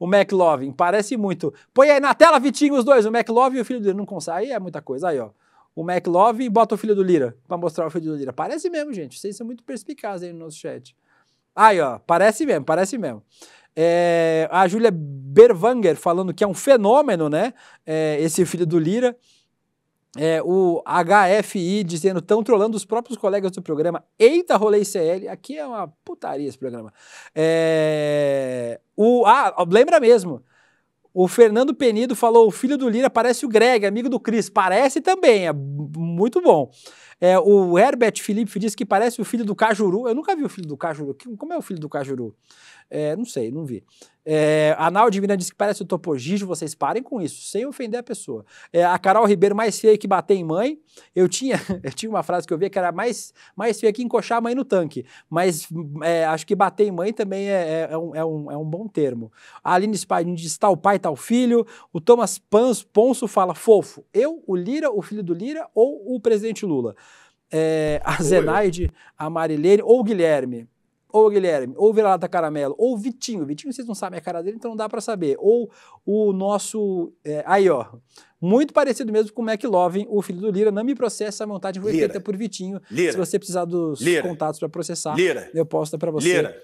o McLovin, parece muito. Põe aí na tela, Vitinho, os dois, o McLovin e o filho do Lira. Não consegue, aí é muita coisa. Aí, ó. O McLovin e bota o filho do Lira, pra mostrar o filho do Lira. Parece mesmo, gente. Vocês são muito perspicazes aí no nosso chat. Aí, ó, parece mesmo, parece mesmo. É, a Júlia Berwanger falando que é um fenômeno, né? É, esse filho do Lira é, o HFI dizendo, estão trolando os próprios colegas do programa. Eita, rolei CL. Aqui é uma putaria esse programa. É, o, ah, lembra mesmo. O Fernando Penido falou, o filho do Lira parece o Greg, amigo do Cris. Parece também, é muito bom. É, o Herbert Felipe disse que parece o filho do Cajuru. Eu nunca vi o filho do Cajuru. Como é o filho do Cajuru? É, não sei, não vi. É, a Naldi Miranda disse que parece o Topogijo, vocês parem com isso, sem ofender a pessoa. É, a Carol Ribeiro, mais feia que bater em mãe. Eu tinha, eu tinha uma frase que eu vi que era mais, mais feia que encoxar a mãe no tanque. Mas é, acho que bater em mãe também é, é, é um, é, um, é um bom termo. A Aline Spadin diz tal tá pai, tal tá filho. O Thomas Pans, Ponço fala fofo. Eu, o Lira, o filho do Lira ou o presidente Lula? É, a Zenaide, a Marilene ou o Guilherme? ou Guilherme, ou Vira-Lata Caramelo, ou Vitinho. Vitinho, vocês não sabem a cara dele, então não dá para saber. Ou o nosso. É, aí, ó. Muito parecido mesmo com o McLovin, o filho do Lira. Não me processa, a montagem foi Lira. feita por Vitinho. Lira. Se você precisar dos Lira. contatos para processar, eu posto para você.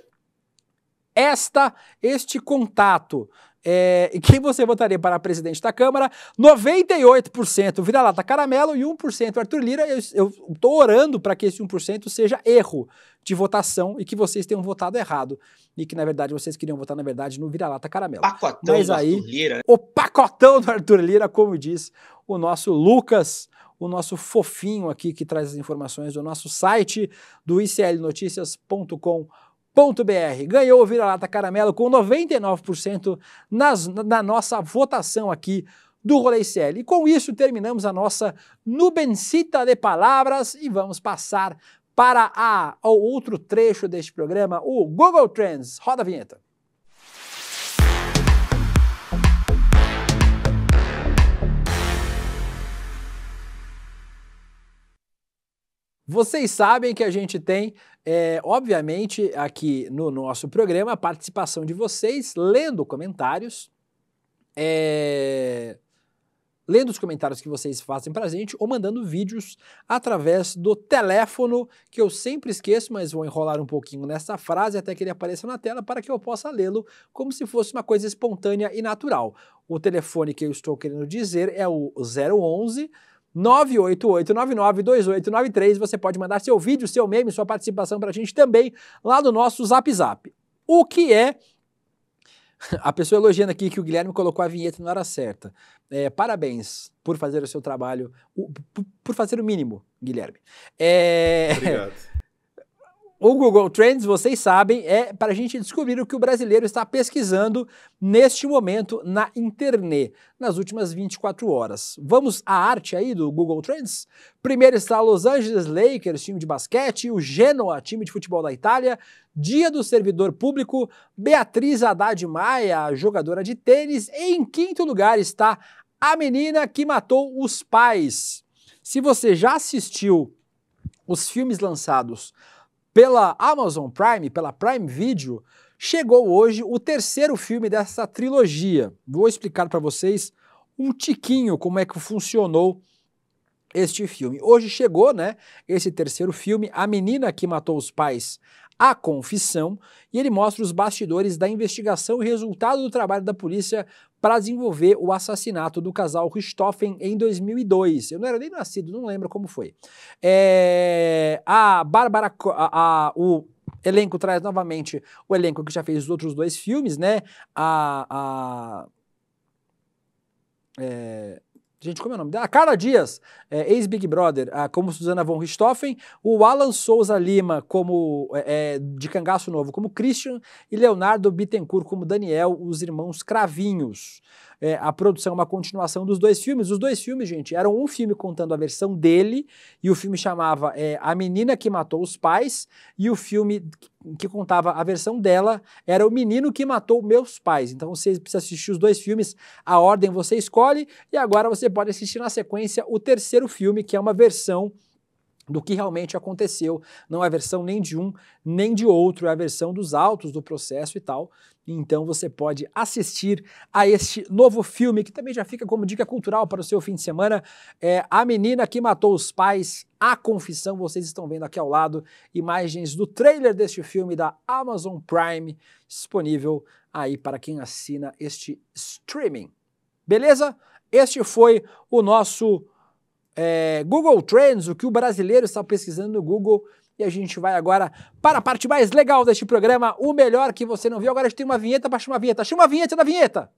Esta, este contato é, e quem você votaria para presidente da Câmara? 98% vira-lata caramelo e 1% Arthur Lira. Eu estou orando para que esse 1% seja erro de votação e que vocês tenham votado errado. E que, na verdade, vocês queriam votar, na verdade, no vira-lata caramelo. Pacotão Mas aí, do Arthur Lira. Né? O pacotão do Arthur Lira, como diz o nosso Lucas, o nosso fofinho aqui que traz as informações do nosso site do iclnoticias.com.br Br. Ganhou o Vira-Lata Caramelo com 99% nas, na nossa votação aqui do Rolê CL. E com isso terminamos a nossa nubencita de palavras e vamos passar para a, o outro trecho deste programa, o Google Trends. Roda a vinheta. Vocês sabem que a gente tem é, obviamente, aqui no nosso programa, a participação de vocês, lendo comentários, é, lendo os comentários que vocês fazem pra gente ou mandando vídeos através do telefone que eu sempre esqueço, mas vou enrolar um pouquinho nessa frase até que ele apareça na tela para que eu possa lê-lo como se fosse uma coisa espontânea e natural. O telefone que eu estou querendo dizer é o 011 988992893. Você pode mandar seu vídeo, seu meme, sua participação para a gente também lá do nosso Zap Zap. O que é a pessoa elogiando aqui que o Guilherme colocou a vinheta na hora certa. É, parabéns por fazer o seu trabalho, por fazer o mínimo, Guilherme. É... Obrigado. O Google Trends, vocês sabem, é para a gente descobrir o que o brasileiro está pesquisando neste momento na internet, nas últimas 24 horas. Vamos à arte aí do Google Trends? Primeiro está Los Angeles Lakers, time de basquete, o Genoa, time de futebol da Itália, Dia do Servidor Público, Beatriz Haddad Maia, jogadora de tênis, e em quinto lugar está a menina que matou os pais. Se você já assistiu os filmes lançados pela Amazon Prime, pela Prime Video, chegou hoje o terceiro filme dessa trilogia. Vou explicar para vocês um tiquinho como é que funcionou este filme. Hoje chegou, né, esse terceiro filme, A Menina que Matou os Pais, a Confissão, e ele mostra os bastidores da investigação e resultado do trabalho da polícia para desenvolver o assassinato do casal Richthofen em 2002. Eu não era nem nascido, não lembro como foi. É, a Bárbara, a, a, o elenco traz novamente o elenco que já fez os outros dois filmes, né? A. a é, Gente, como é o nome dela? A Carla Dias, é, ex-Big Brother, a, como Suzana von Richthofen, o Alan Souza Lima, como é, é de Cangaço Novo, como Christian, e Leonardo Bittencourt, como Daniel, os irmãos Cravinhos é, a produção é uma continuação dos dois filmes. Os dois filmes, gente, eram um filme contando a versão dele, e o filme chamava é, A Menina que Matou os Pais, e o filme que contava a versão dela era O Menino que Matou Meus Pais. Então você precisa assistir os dois filmes, a ordem você escolhe, e agora você pode assistir na sequência o terceiro filme, que é uma versão do que realmente aconteceu. Não é versão nem de um nem de outro, é a versão dos autos do processo e tal. Então você pode assistir a este novo filme, que também já fica como dica cultural para o seu fim de semana. É A Menina que Matou os Pais, A Confissão, vocês estão vendo aqui ao lado, imagens do trailer deste filme da Amazon Prime, disponível aí para quem assina este streaming. Beleza? Este foi o nosso é, Google Trends, o que o brasileiro está pesquisando no Google. E a gente vai agora para a parte mais legal deste programa, o melhor que você não viu. Agora a gente tem uma vinheta para chamar a vinheta. Chama a vinheta da vinheta!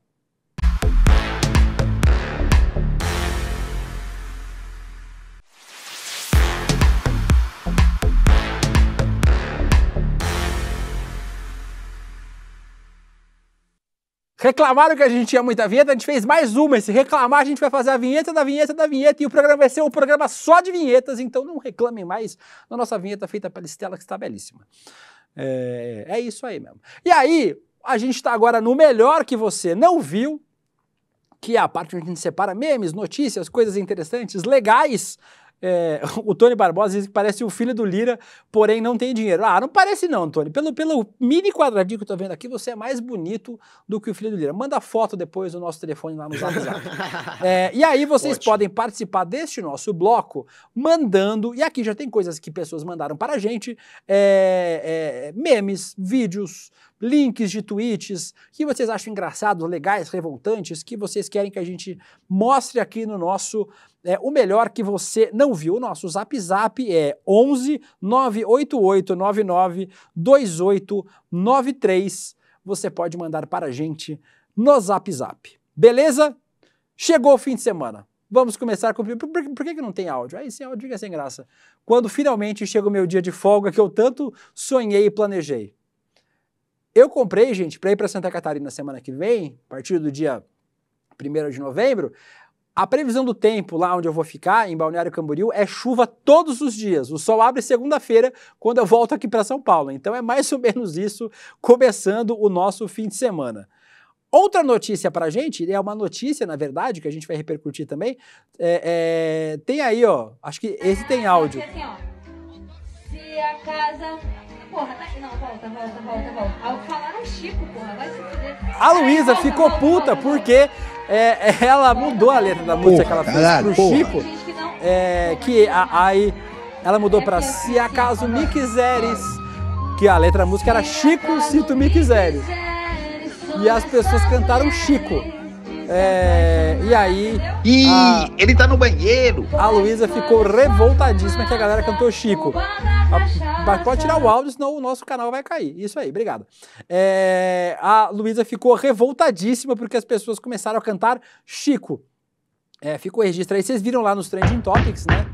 Reclamaram que a gente tinha muita vinheta, a gente fez mais uma. E se reclamar, a gente vai fazer a vinheta da vinheta da vinheta. E o programa vai ser um programa só de vinhetas, então não reclamem mais da nossa vinheta feita pela Estela, que está belíssima. É, é isso aí mesmo. E aí, a gente está agora no melhor que você não viu, que é a parte onde a gente separa memes, notícias, coisas interessantes, legais é, o Tony Barbosa diz que parece o filho do Lira, porém não tem dinheiro. Ah, não parece não, Tony. Pelo, pelo mini quadradinho que eu tô vendo aqui, você é mais bonito do que o filho do Lira. Manda foto depois do nosso telefone lá no Zap Zap. é, e aí vocês Ótimo. podem participar deste nosso bloco mandando, e aqui já tem coisas que pessoas mandaram para a gente, é, é memes, vídeos, links de tweets que vocês acham engraçados, legais, revoltantes, que vocês querem que a gente mostre aqui no nosso é, o melhor que você não viu. O nosso zap zap é 11 988 99 2893. Você pode mandar para a gente no zap zap. Beleza? Chegou o fim de semana. Vamos começar com. Por, por, por que, que não tem áudio? Aí sem áudio fica sem graça. Quando finalmente chega o meu dia de folga que eu tanto sonhei e planejei. Eu comprei, gente, para ir para Santa Catarina semana que vem, a partir do dia 1 de novembro, a previsão do tempo lá onde eu vou ficar, em Balneário Camboriú, é chuva todos os dias. O sol abre segunda-feira, quando eu volto aqui para São Paulo. Então é mais ou menos isso, começando o nosso fim de semana. Outra notícia para a gente, é uma notícia, na verdade, que a gente vai repercutir também. É, é, tem aí, ó, acho que esse tem áudio. Se a casa porra. Tá não, volta, volta, volta, volta. Falaram Chico, porra. Vai se fuder. A Luísa ficou volta, puta volta, porque é, é, ela mudou a letra da música porra, que ela caralho, fez pro porra. Chico. É, que aí ela mudou pra é Se é Acaso Me Quiseres. Que a letra da música era Chico, se tu me quiseres. E as pessoas cantaram Chico. É, e aí. Ih, a, ele tá no banheiro! A Luísa ficou revoltadíssima que a galera cantou Chico. A, ah, pode tirar o áudio, senão o nosso canal vai cair. Isso aí, obrigado. É, a Luísa ficou revoltadíssima porque as pessoas começaram a cantar Chico. É, ficou registro aí. Vocês viram lá nos Trending Topics, né?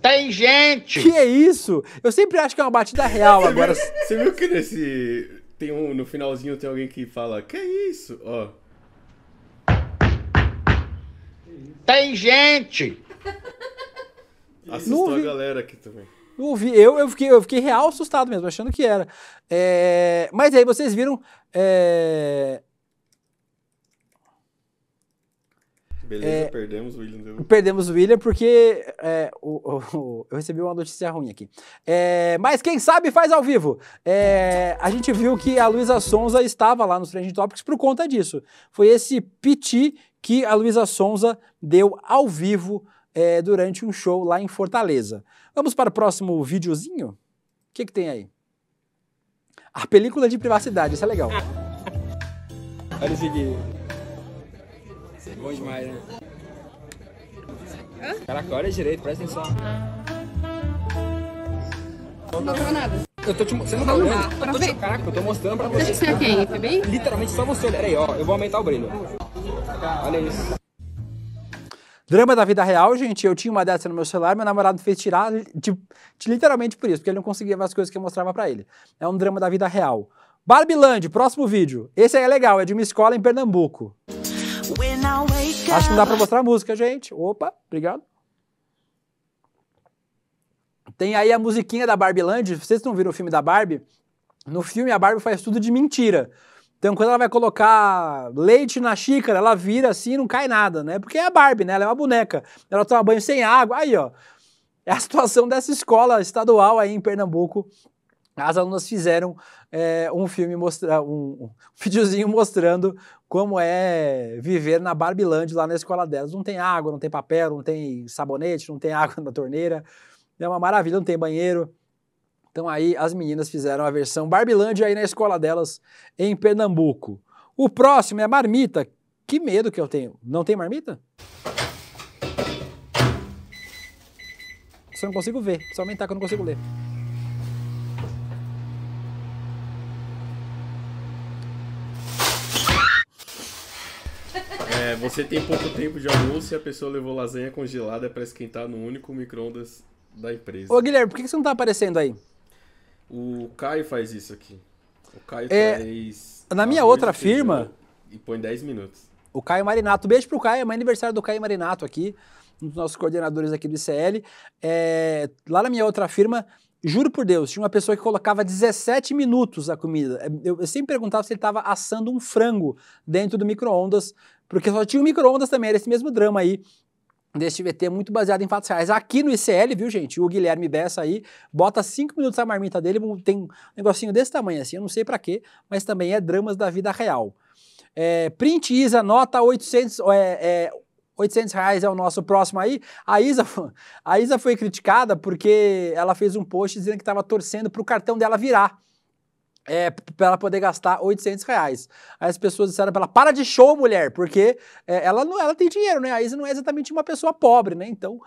Tem gente! Que é isso? Eu sempre acho que é uma batida real agora. Você viu que nesse. Tem um. No finalzinho tem alguém que fala, que é isso? Ó. Oh. Tem gente! Assustou a galera aqui também. Não ouvi. Eu, eu, fiquei, eu fiquei real assustado mesmo, achando que era. É... Mas aí vocês viram. É... Beleza, é... perdemos o William. Perdemos o William porque é, o, o, o, eu recebi uma notícia ruim aqui. É, mas quem sabe faz ao vivo. É, a gente viu que a Luísa Sonza estava lá nos Trending Topics por conta disso. Foi esse piti que a Luísa Sonza deu ao vivo é, durante um show lá em Fortaleza. Vamos para o próximo videozinho? O que, que tem aí? A película de privacidade, isso é legal. Olha isso aqui. Isso é bom demais, né? Hã? Caraca, olha direito, presta atenção. Não, não, não, não. Eu tô te Você não tá olhando? Eu tô Caraca, eu tô mostrando pra você. Deixa eu ser quem? Foi bem? Literalmente só você olhar aí, ó. Eu vou aumentar o brilho. Olha isso. Drama da vida real, gente. Eu tinha uma dessa no meu celular, meu namorado fez tirar de, de, literalmente por isso, porque ele não conseguia ver as coisas que eu mostrava para ele. É um drama da vida real. Barbiland, próximo vídeo. Esse aí é legal, é de uma escola em Pernambuco. Acho que não dá pra mostrar a música, gente. Opa, obrigado. Tem aí a musiquinha da Barbie Land. Vocês não viram o filme da Barbie? No filme, a Barbie faz tudo de mentira. Então, quando ela vai colocar leite na xícara, ela vira assim e não cai nada, né? Porque é a Barbie, né? Ela é uma boneca. Ela toma banho sem água. Aí, ó. É a situação dessa escola estadual aí em Pernambuco. As alunas fizeram é, um filme, mostra, um, um videozinho mostrando como é viver na Barbilândia lá na escola delas. Não tem água, não tem papel, não tem sabonete, não tem água na torneira. É uma maravilha, não tem banheiro. Então aí as meninas fizeram a versão Barbilândia aí na escola delas em Pernambuco. O próximo é marmita. Que medo que eu tenho. Não tem marmita? Só não consigo ver. Só aumentar que eu não consigo ler. É, você tem pouco tempo de almoço e a pessoa levou lasanha congelada para esquentar no único micro-ondas da empresa. Ô, Guilherme, por que você não tá aparecendo aí? O Caio faz isso aqui. O Caio é, faz. Na minha outra firma. E põe 10 minutos. O Caio Marinato. Beijo pro Caio, é aniversário do Caio Marinato aqui, um dos nossos coordenadores aqui do ICL. É, lá na minha outra firma, juro por Deus, tinha uma pessoa que colocava 17 minutos a comida. É, eu, eu sempre perguntava se ele estava assando um frango dentro do micro-ondas, porque só tinha o micro-ondas também, era esse mesmo drama aí deste VT muito baseado em fatos reais. Aqui no ICL, viu, gente? O Guilherme Bessa aí bota cinco minutos a marmita dele, tem um negocinho desse tamanho assim, eu não sei para quê, mas também é dramas da vida real. É, print Isa, nota 800, é, é, 800 reais é o nosso próximo aí. A Isa, a Isa foi criticada porque ela fez um post dizendo que estava torcendo para o cartão dela virar é, para ela poder gastar 800 reais. Aí as pessoas disseram para ela, para de show, mulher, porque é, ela, não, ela tem dinheiro, né? A Isa não é exatamente uma pessoa pobre, né? Então,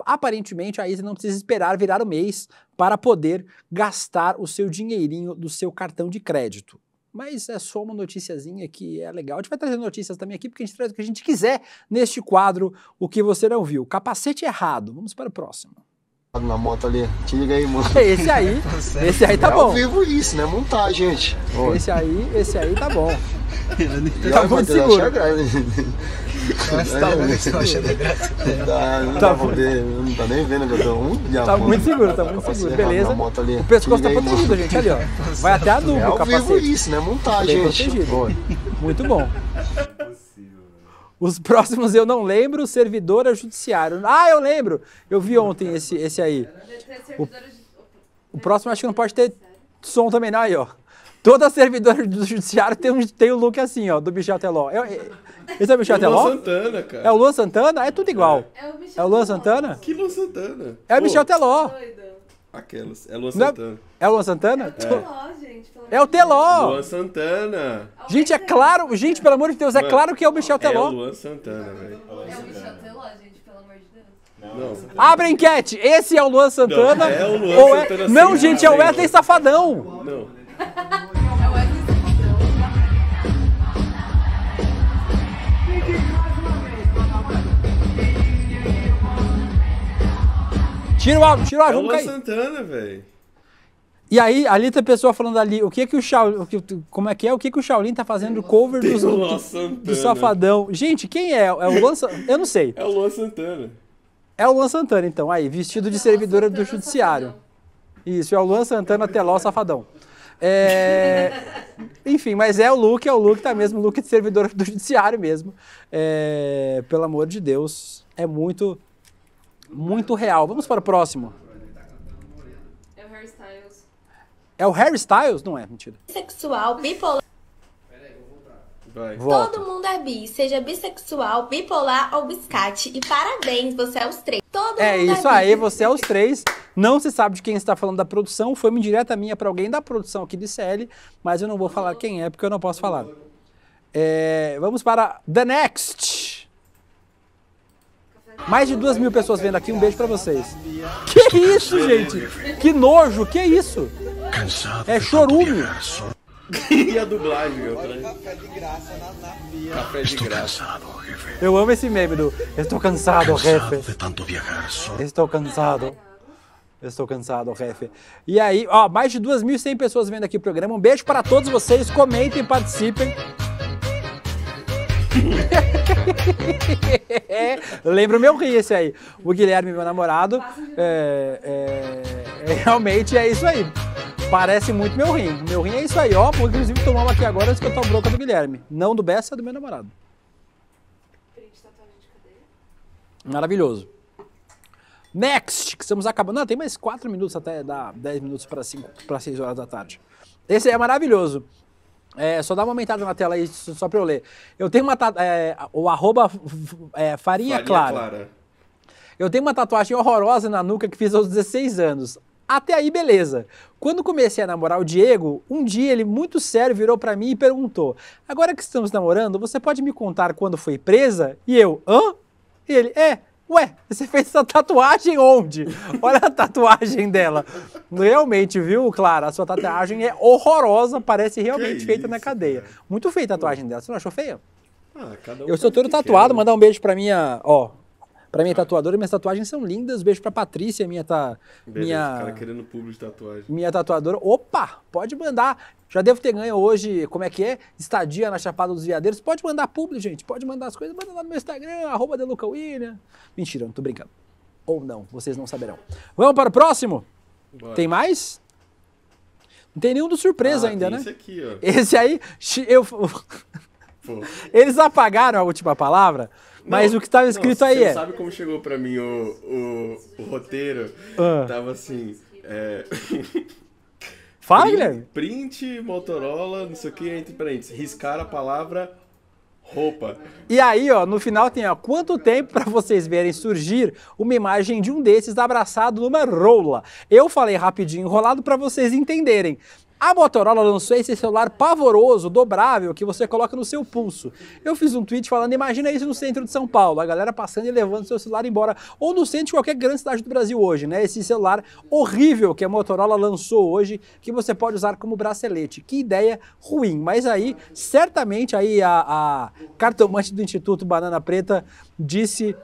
aparentemente, a Isa não precisa esperar virar o mês para poder gastar o seu dinheirinho do seu cartão de crédito. Mas é só uma noticiazinha que é legal. A gente vai trazer notícias também aqui, porque a gente traz o que a gente quiser neste quadro, o que você não viu. Capacete errado. Vamos para o próximo. Tá na moto ali. Te liga aí, mano. É, esse aí, tá esse aí tá é bom. Ao vivo isso, né? Montar, gente. Oi. Esse aí, esse aí tá bom. tá, muito seguro. Né? tá não tá, nem vendo que eu tô um tá muito seguro, tá muito seguro. Beleza. O pescoço tá protegido, gente. Ali, ó. Vai até a nuca, é capacete. Ao vivo isso, né? Montar, gente. Muito bom. Os próximos eu não lembro, servidora é judiciário. Ah, eu lembro! Eu vi ontem esse, esse aí. O, o próximo acho que não pode ter som também, não, aí, ó. Toda servidora do judiciário tem, um, tem o um look assim, ó, do Michel Teló. esse é o Michel Teló? É o Luan Santana, cara. É o Luan Santana? É tudo igual. É, é o, Michel é o Luan Santana? Que Luan Santana? É o Michel Teló. Doido. Aquelas. É Luan Santana. é Luan Santana? É o é é. Teló, é. é gente. É o Teló! Luan Santana! Gente, é claro. Gente, pelo amor de Deus, Mano, é claro que é o Michel Teló. É o Luan Santana, velho. É o Michel Teló, gente, pelo amor de Deus. Não. Abre a enquete! Esse é o Luan Santana? Não, é o Luan Santana. É... Não, gente, é o Wesley Safadão! Não. Tira o áudio, tira o áudio, é vamos cair. Santana, velho. E aí, ali tem pessoa falando ali, o que que o Shaolin, como é que é, o que que o Shaolin tá fazendo cover dos, do, do Safadão. Gente, quem é? É o Luan Santana? Eu não sei. É o Luan Santana. É o Luan Santana, então, aí, vestido de servidora do judiciário. Isso, é o Luan Santana Teló Safadão. É... Enfim, mas é o look, é o look, tá mesmo, look de servidor do judiciário mesmo. É... Pelo amor de Deus, é muito muito real. Vamos para o próximo. É o Harry Styles. É o Harry Styles? Não é, mentira. bissexual bipolar. Vai. Todo mundo é bi, seja bissexual, bipolar ou biscate. E parabéns, você é os três. Todo é, é isso é aí, você é os três. Não se sabe de quem está falando da produção. Foi uma indireta minha para alguém da produção aqui de CL, mas eu não vou falar quem é porque eu não posso falar. É, vamos para The Next. Mais de duas mil pessoas vendo aqui, um beijo para vocês. Que é isso, gente? Que nojo, que é isso? É chorume. E a dublagem, meu Café de graça na, via. Café de Estou graça. cansado, jefe. Eu amo esse meme do Estou cansado, refe. jefe. Estou cansado. Estou cansado, jefe. E aí, ó, mais de 2.100 pessoas vendo aqui o programa. Um beijo para todos vocês. Comentem, participem é, lembra o meu ri esse aí. O Guilherme, meu namorado, é, é, é, realmente é isso aí. Parece muito meu rim. Meu rim é isso aí, ó. inclusive tomamos aqui agora antes que eu tomo broca do Guilherme. Não do Bessa, é do meu namorado. Maravilhoso. Next, que estamos acabando. Não, tem mais 4 minutos até dar 10 minutos para para 6 horas da tarde. Esse é maravilhoso. É, só dá uma aumentada na tela aí, só para eu ler. Eu tenho uma. É, o arroba é, farinha, farinha clara. clara. Eu tenho uma tatuagem horrorosa na nuca que fiz aos 16 anos. Até aí, beleza. Quando comecei a namorar o Diego, um dia ele, muito sério, virou para mim e perguntou: Agora que estamos namorando, você pode me contar quando foi presa? E eu, hã? E ele, é, Ué, você fez essa tatuagem onde? Olha a tatuagem dela. Realmente, viu, Clara? A sua tatuagem é horrorosa, parece realmente que feita isso, na cadeia. Cara. Muito feia a tatuagem dela. Você não achou feia? Ah, um eu sou todo tatuado, quer, mandar um beijo pra minha. Ó, para minha é tatuadora, minhas tatuagens são lindas. Beijo para Patrícia, minha ta... Beleza, minha cara querendo público de tatuagem. Minha tatuadora. Opa, pode mandar. Já devo ter ganho hoje, como é que é? Estadia na Chapada dos Veadeiros. Pode mandar público, gente. Pode mandar as coisas, manda lá no meu Instagram, delucawilliam. Mentira, não tô brincando. Ou não, vocês não saberão. Vamos para o próximo? Bora. Tem mais? Não tem nenhum do surpresa ah, ainda, né? Esse aqui, ó. Esse aí, eu. Eles apagaram a última palavra mas o que estava escrito não, aí você é. Você sabe como chegou para mim o, o, o roteiro? Ah. Tava assim. É... Fala, Guilherme. Print, Motorola, não sei o que, entre parênteses. Riscar a palavra roupa. E aí, ó, no final tem, ó, quanto tempo para vocês verem surgir uma imagem de um desses abraçado numa rola. Eu falei rapidinho, enrolado para vocês entenderem. A Motorola lançou esse celular pavoroso, dobrável, que você coloca no seu pulso. Eu fiz um tweet falando, imagina isso no centro de São Paulo, a galera passando e levando seu celular embora, ou no centro de qualquer grande cidade do Brasil hoje, né? Esse celular horrível que a Motorola lançou hoje, que você pode usar como bracelete. Que ideia ruim, mas aí, certamente aí a, a cartomante do Instituto Banana Preta disse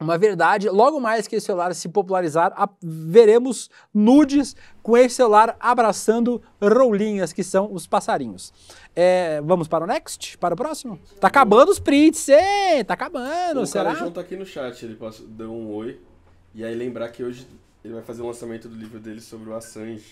uma verdade. Logo mais que esse celular se popularizar, veremos nudes com esse celular abraçando rolinhas, que são os passarinhos. É, vamos para o next? Para o próximo? Tá acabando os prints, hein? Tá acabando, o será? O Calejão tá aqui no chat, ele passou, deu um oi. E aí lembrar que hoje ele vai fazer o lançamento do livro dele sobre o Assange.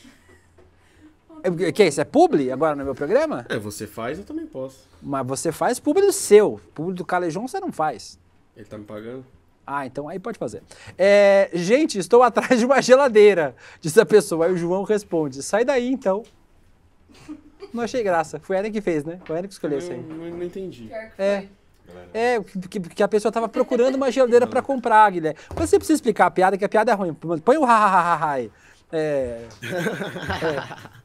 É o que é isso? É publi agora no meu programa? É, você faz, eu também posso. Mas você faz publi do seu. Publi do Calejão você não faz. Ele tá me pagando? Ah, então aí pode fazer. É, gente, estou atrás de uma geladeira, diz a pessoa. Aí o João responde: sai daí então. Não achei graça. Foi ela que fez, né? Foi ela que escolheu isso aí. Não, entendi. É. É, que, a pessoa estava procurando uma geladeira para comprar, Guilherme. Mas você precisa explicar a piada, que a piada é ruim. Põe o ha ha ha ha ha. É, é.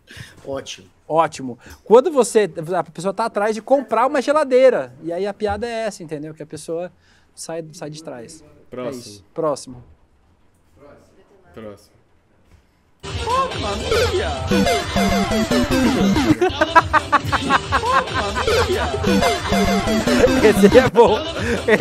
Ótimo. Ótimo. Quando você. A pessoa está atrás de comprar uma geladeira. E aí a piada é essa, entendeu? Que a pessoa sai, sai de trás. Próximo. É Próximo. Próximo. Esse aí é bom,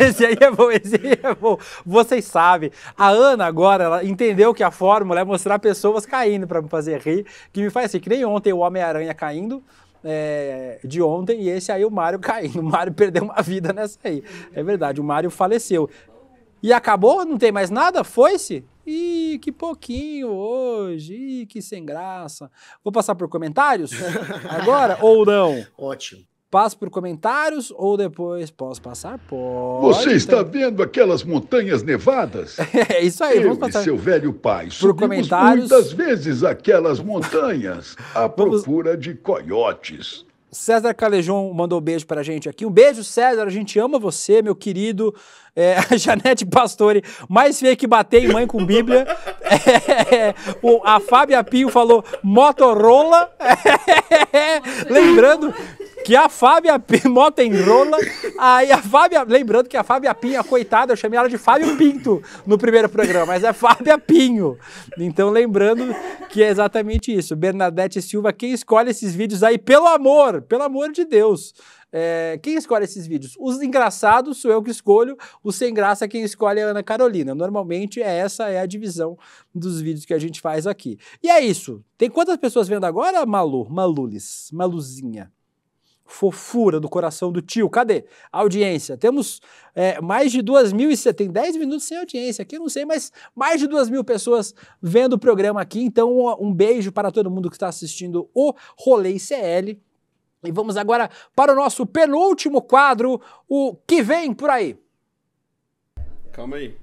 esse aí é bom, esse aí é bom. Vocês sabem, a Ana agora, ela entendeu que a fórmula é mostrar pessoas caindo para me fazer rir, que me faz assim, que nem ontem o Homem-Aranha caindo, é, de ontem e esse aí o Mário caindo. O Mário perdeu uma vida nessa aí. É verdade, o Mário faleceu. E acabou? Não tem mais nada? Foi-se? Ih, que pouquinho hoje, Ih, que sem graça. Vou passar por comentários agora ou não? Ótimo. Passo por comentários ou depois posso passar? Pode. Você então. está vendo aquelas montanhas nevadas? é isso aí, Eu vamos passar. E seu velho pai por comentários. muitas vezes aquelas montanhas à vamos... procura de coiotes. César Calejon mandou um beijo pra gente aqui. Um beijo, César. A gente ama você, meu querido. É, a Janete Pastore, mais feia que bater em mãe com Bíblia. É, o, a Fábia Pio falou Motorola. É, lembrando que a Fábia mota enrola, aí a Fábia, lembrando que a Fábia Pinha, coitada, eu chamei ela de Fábio Pinto no primeiro programa, mas é Fábia Pinho. Então lembrando que é exatamente isso. Bernadette Silva, quem escolhe esses vídeos aí, pelo amor, pelo amor de Deus. É, quem escolhe esses vídeos? Os engraçados sou eu que escolho, os sem graça quem escolhe é a Ana Carolina. Normalmente é essa é a divisão dos vídeos que a gente faz aqui. E é isso. Tem quantas pessoas vendo agora, Malu? Malulis, Maluzinha fofura do coração do tio. Cadê? Audiência. Temos é, mais de 2.000 tem 10 minutos sem audiência aqui, não sei, mas mais de duas mil pessoas vendo o programa aqui. Então, um beijo para todo mundo que está assistindo o Rolê CL. E vamos agora para o nosso penúltimo quadro, o que vem por aí. Calma aí.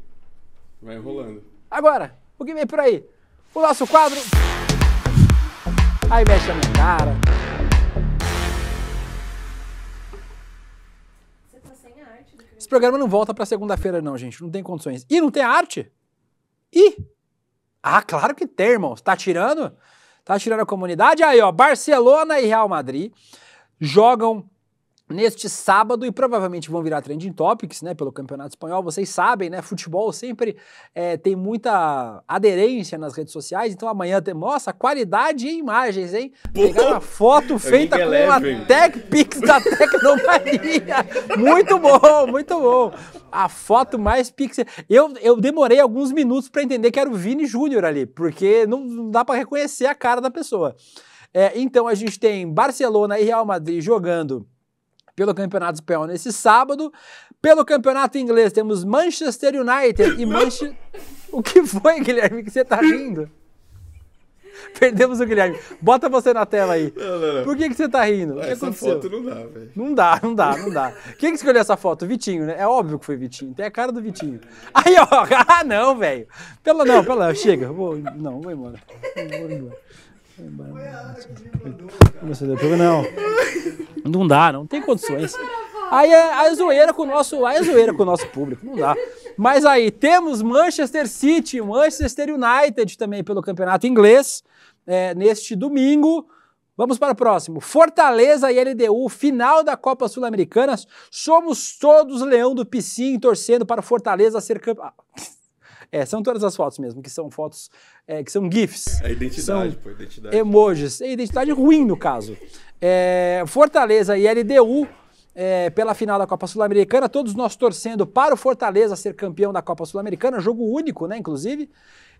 Vai enrolando. Agora, o que vem por aí? O nosso quadro. Aí mexe a minha cara. Esse programa não volta para segunda-feira, não, gente. Não tem condições. E não tem arte? E? Ah, claro que tem, irmão. Tá tirando? Tá tirando a comunidade? Aí, ó, Barcelona e Real Madrid jogam neste sábado e provavelmente vão virar trending topics, né, pelo Campeonato Espanhol. Vocês sabem, né, futebol sempre é, tem muita aderência nas redes sociais, então amanhã tem, nossa, qualidade em imagens, hein? Pegar uma foto feita com a Tech Pix da Tecnomania. muito bom, muito bom. A foto mais pixel. Eu, eu demorei alguns minutos para entender que era o Vini Júnior ali, porque não, não dá para reconhecer a cara da pessoa. É, então a gente tem Barcelona e Real Madrid jogando pelo Campeonato Espanhol nesse sábado. Pelo Campeonato Inglês temos Manchester United e Manchester... O que foi, Guilherme, que você tá rindo? Perdemos o Guilherme. Bota você na tela aí. Não, não, não. Por que, que você tá rindo? Ué, ah, essa aconteceu? foto não dá, velho. Não dá, não dá, não dá. Quem que escolheu essa foto? Vitinho, né? É óbvio que foi Vitinho. Tem a cara do Vitinho. Aí, ó. Ah, não, velho. pela não, pela não. Chega. Vou, não, vou embora. Vou embora. Começou depois, não. Não dá, não tem condições. Aí é, é zoeira com o nosso, aí é zoeira com o nosso público, não dá. Mas aí temos Manchester City, Manchester United também pelo campeonato inglês é, neste domingo. Vamos para o próximo. Fortaleza e LDU, final da Copa Sul-Americana. Somos todos Leão do Piscin torcendo para o Fortaleza ser campeão. Ah, é, são todas as fotos mesmo, que são fotos, é, que são GIFs. É identidade, pô, identidade. Emojis. É identidade ruim, no caso. É, Fortaleza e LDU. É, pela final da Copa Sul-Americana, todos nós torcendo para o Fortaleza ser campeão da Copa Sul-Americana, jogo único, né, inclusive.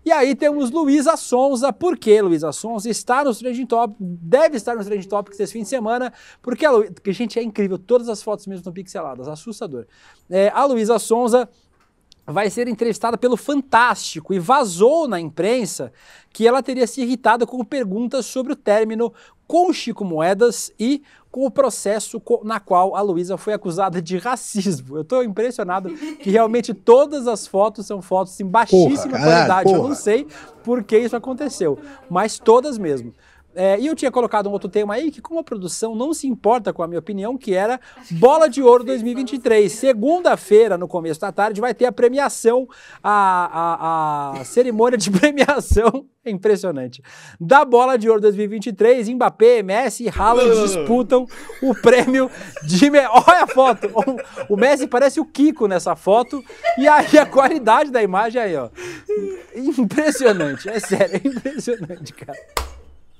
E aí temos Luísa Sonza, porque Luísa Sonza está no Trending Top, deve estar no Trending que esse fim de semana, porque a Lu... gente, é incrível, todas as fotos mesmo estão pixeladas, assustador. É, a Luísa Sonza vai ser entrevistada pelo Fantástico e vazou na imprensa que ela teria se irritado com perguntas sobre o término com Chico Moedas e com o processo na qual a Luísa foi acusada de racismo. Eu estou impressionado que realmente todas as fotos são fotos em baixíssima porra, qualidade. Eu não sei por que isso aconteceu, mas todas mesmo. É, e eu tinha colocado um outro tema aí que, como a produção não se importa com a minha opinião, que era Bola de Ouro 2023. Segunda-feira, no começo da tarde, vai ter a premiação, a, a, a cerimônia de premiação. É impressionante. Da Bola de Ouro 2023, Mbappé, Messi e Haaland disputam o prêmio de. Me... Olha a foto! O Messi parece o Kiko nessa foto. E aí a qualidade da imagem aí, ó. Impressionante, é sério, é impressionante, cara.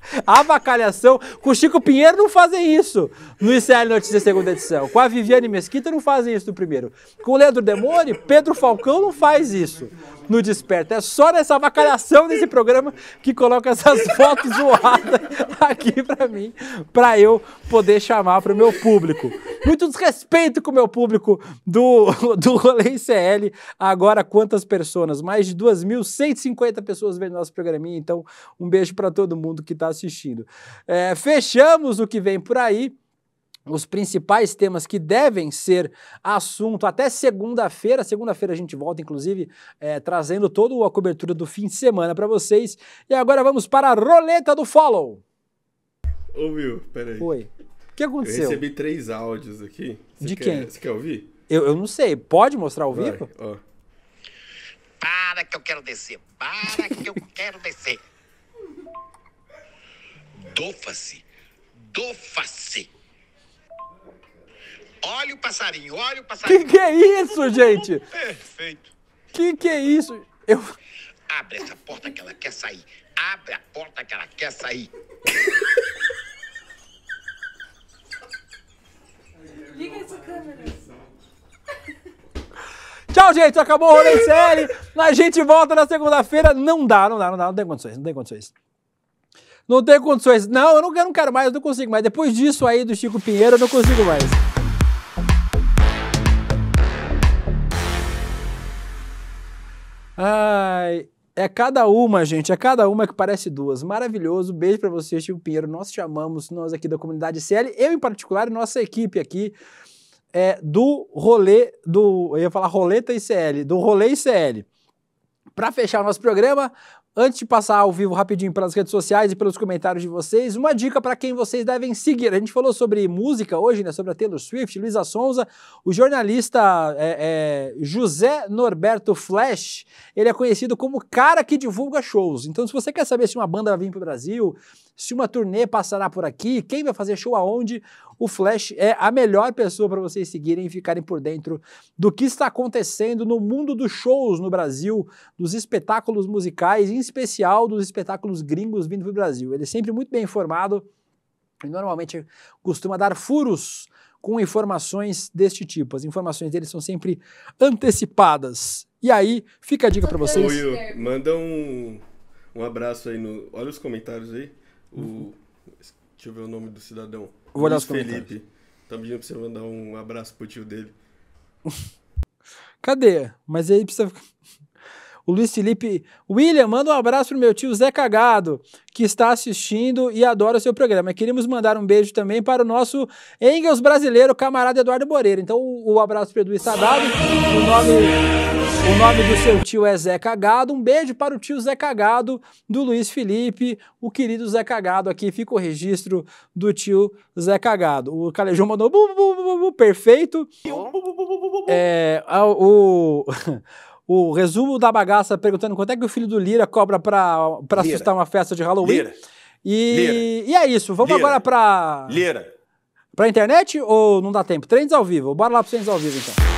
Abacalhação. Com o Chico Pinheiro não fazem isso no ICL Notícias segunda edição. Com a Viviane Mesquita não fazem isso no primeiro. Com o Leandro Demone, Pedro Falcão não faz isso no Desperta. É só nessa vacalhação desse programa que coloca essas fotos zoadas aqui para mim, para eu poder chamar para o meu público. Muito desrespeito com o meu público do, do Rolê CL. Agora, quantas pessoas? Mais de 2.150 pessoas vendo nosso programinha. Então, um beijo para todo mundo que está assistindo. É, fechamos o que vem por aí os principais temas que devem ser assunto até segunda-feira. Segunda-feira a gente volta, inclusive, é, trazendo toda a cobertura do fim de semana para vocês. E agora vamos para a roleta do follow. Ô, Will, peraí. Oi. O que aconteceu? Eu recebi três áudios aqui. Você de quer, quem? Você quer ouvir? Eu, eu não sei. Pode mostrar ao Vai, vivo? Ó. Para que eu quero descer. Para que eu quero descer. Dofa-se. Dofa-se. Olha o passarinho, olha o passarinho. Que que é isso, gente? Perfeito. Que que é isso? Eu... Abre essa porta que ela quer sair. Abre a porta que ela quer sair. Liga essa câmera. Tchau, gente. Acabou o rolê série. A gente volta na segunda-feira. Não dá, não dá, não dá. Não tem condições, não tem condições. Não tem condições. Não, eu não, eu não quero mais, eu não consigo mais. Depois disso aí do Chico Pinheiro, eu não consigo mais. Ai, é cada uma, gente, é cada uma que parece duas. Maravilhoso. Beijo para você, Chico Pinheiro. Nós te amamos, nós aqui da comunidade CL, eu em particular, nossa equipe aqui é do rolê do, eu ia falar roleta ICL, do rolê ICL. Para fechar o nosso programa, Antes de passar ao vivo rapidinho pelas redes sociais e pelos comentários de vocês, uma dica para quem vocês devem seguir. A gente falou sobre música hoje, né? Sobre a Taylor Swift, Luísa Sonza, o jornalista é, é, José Norberto Flash, ele é conhecido como cara que divulga shows. Então, se você quer saber se uma banda vai vir para o Brasil, se uma turnê passará por aqui, quem vai fazer show aonde, o Flash é a melhor pessoa para vocês seguirem e ficarem por dentro do que está acontecendo no mundo dos shows no Brasil, dos espetáculos musicais, em especial dos espetáculos gringos vindo para o Brasil. Ele é sempre muito bem informado e normalmente costuma dar furos com informações deste tipo. As informações dele são sempre antecipadas. E aí, fica a dica para vocês. Will, manda um, um abraço aí no. Olha os comentários aí. O, uhum. deixa eu ver o nome do cidadão. Vou olhar os Felipe. Também precisa você mandar um abraço pro tio dele. Cadê? Mas aí precisa. O Luiz Felipe William, manda um abraço pro meu tio Zé Cagado, que está assistindo e adora o seu programa. Queríamos mandar um beijo também para o nosso Engels brasileiro, camarada Eduardo Moreira. Então, o, abraço para o Edu está dado. O nome o nome do seu tio é Zé Cagado. Um beijo para o tio Zé Cagado do Luiz Felipe, o querido Zé Cagado. Aqui fica o registro do tio Zé Cagado. O Calejão mandou bu, bu, bu, bu, perfeito. É, o, o resumo da bagaça perguntando quanto é que o filho do Lira cobra para assustar uma festa de Halloween. Lira. E, Lira. e é isso. Vamos Lira. agora para. Lira. Para internet ou não dá tempo? Trends ao vivo. Bora lá para trends ao vivo então.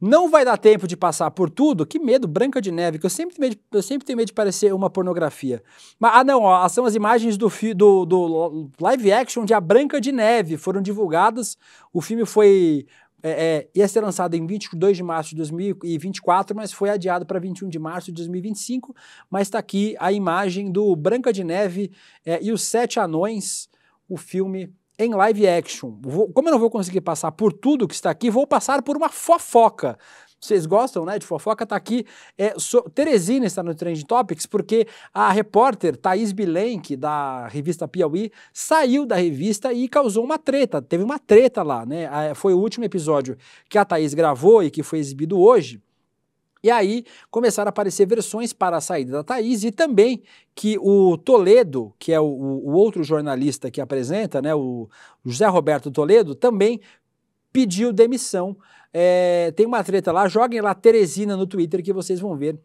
Não vai dar tempo de passar por tudo? Que medo, Branca de Neve, que eu sempre, medo, eu sempre tenho medo de parecer uma pornografia. Mas, ah, não, ó, são as imagens do, fi, do, do live action de A Branca de Neve, foram divulgadas. O filme foi é, é, ia ser lançado em 22 de março de 2024, mas foi adiado para 21 de março de 2025. Mas está aqui a imagem do Branca de Neve é, e os Sete Anões, o filme em live action. Vou, como eu não vou conseguir passar por tudo que está aqui, vou passar por uma fofoca. Vocês gostam, né, de fofoca? Tá aqui. É, so, Teresina está no Trend Topics porque a repórter Thaís Bilenque, da revista Piauí, saiu da revista e causou uma treta. Teve uma treta lá, né? É, foi o último episódio que a Thaís gravou e que foi exibido hoje e aí começaram a aparecer versões para a saída da Thaís e também que o Toledo, que é o, o outro jornalista que apresenta, né, o José Roberto Toledo, também pediu demissão. É, tem uma treta lá, joguem lá Teresina no Twitter que vocês vão ver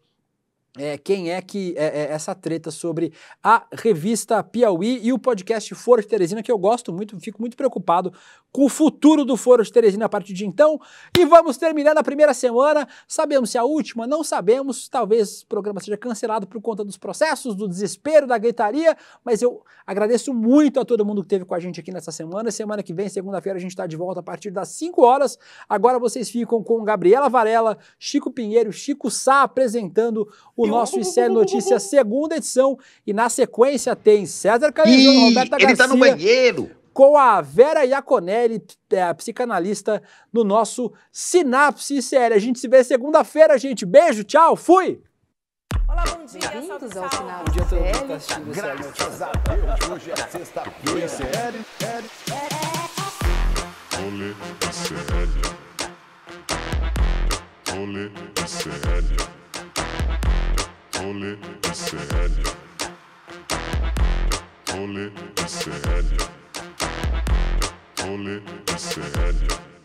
é, quem é que é, é, essa treta sobre a revista Piauí e o podcast Foro de Teresina, que eu gosto muito, fico muito preocupado com o futuro do Foro de Teresina a partir de então. E vamos terminando a primeira semana. Sabemos se é a última, não sabemos. Talvez o programa seja cancelado por conta dos processos, do desespero, da gritaria. Mas eu agradeço muito a todo mundo que esteve com a gente aqui nessa semana. Semana que vem, segunda-feira, a gente está de volta a partir das 5 horas. Agora vocês ficam com Gabriela Varela, Chico Pinheiro, Chico Sá apresentando o nosso ICL é Notícias segunda edição. E na sequência tem César Caetano, Roberta Garcia. Ele tá no banheiro. Com a Vera Iaconelli, é, a psicanalista, no nosso Sinapse ICL. A gente se vê segunda-feira, gente. Beijo, tchau, fui! Olá, bom dia. Bem-vindos ao Sinapse Bom dia ICL Notícias. a tá Deus, hoje é sexta-feira. Olê, ICL. Olê, ICL. Holy Oceania. Holy Oceania. Holy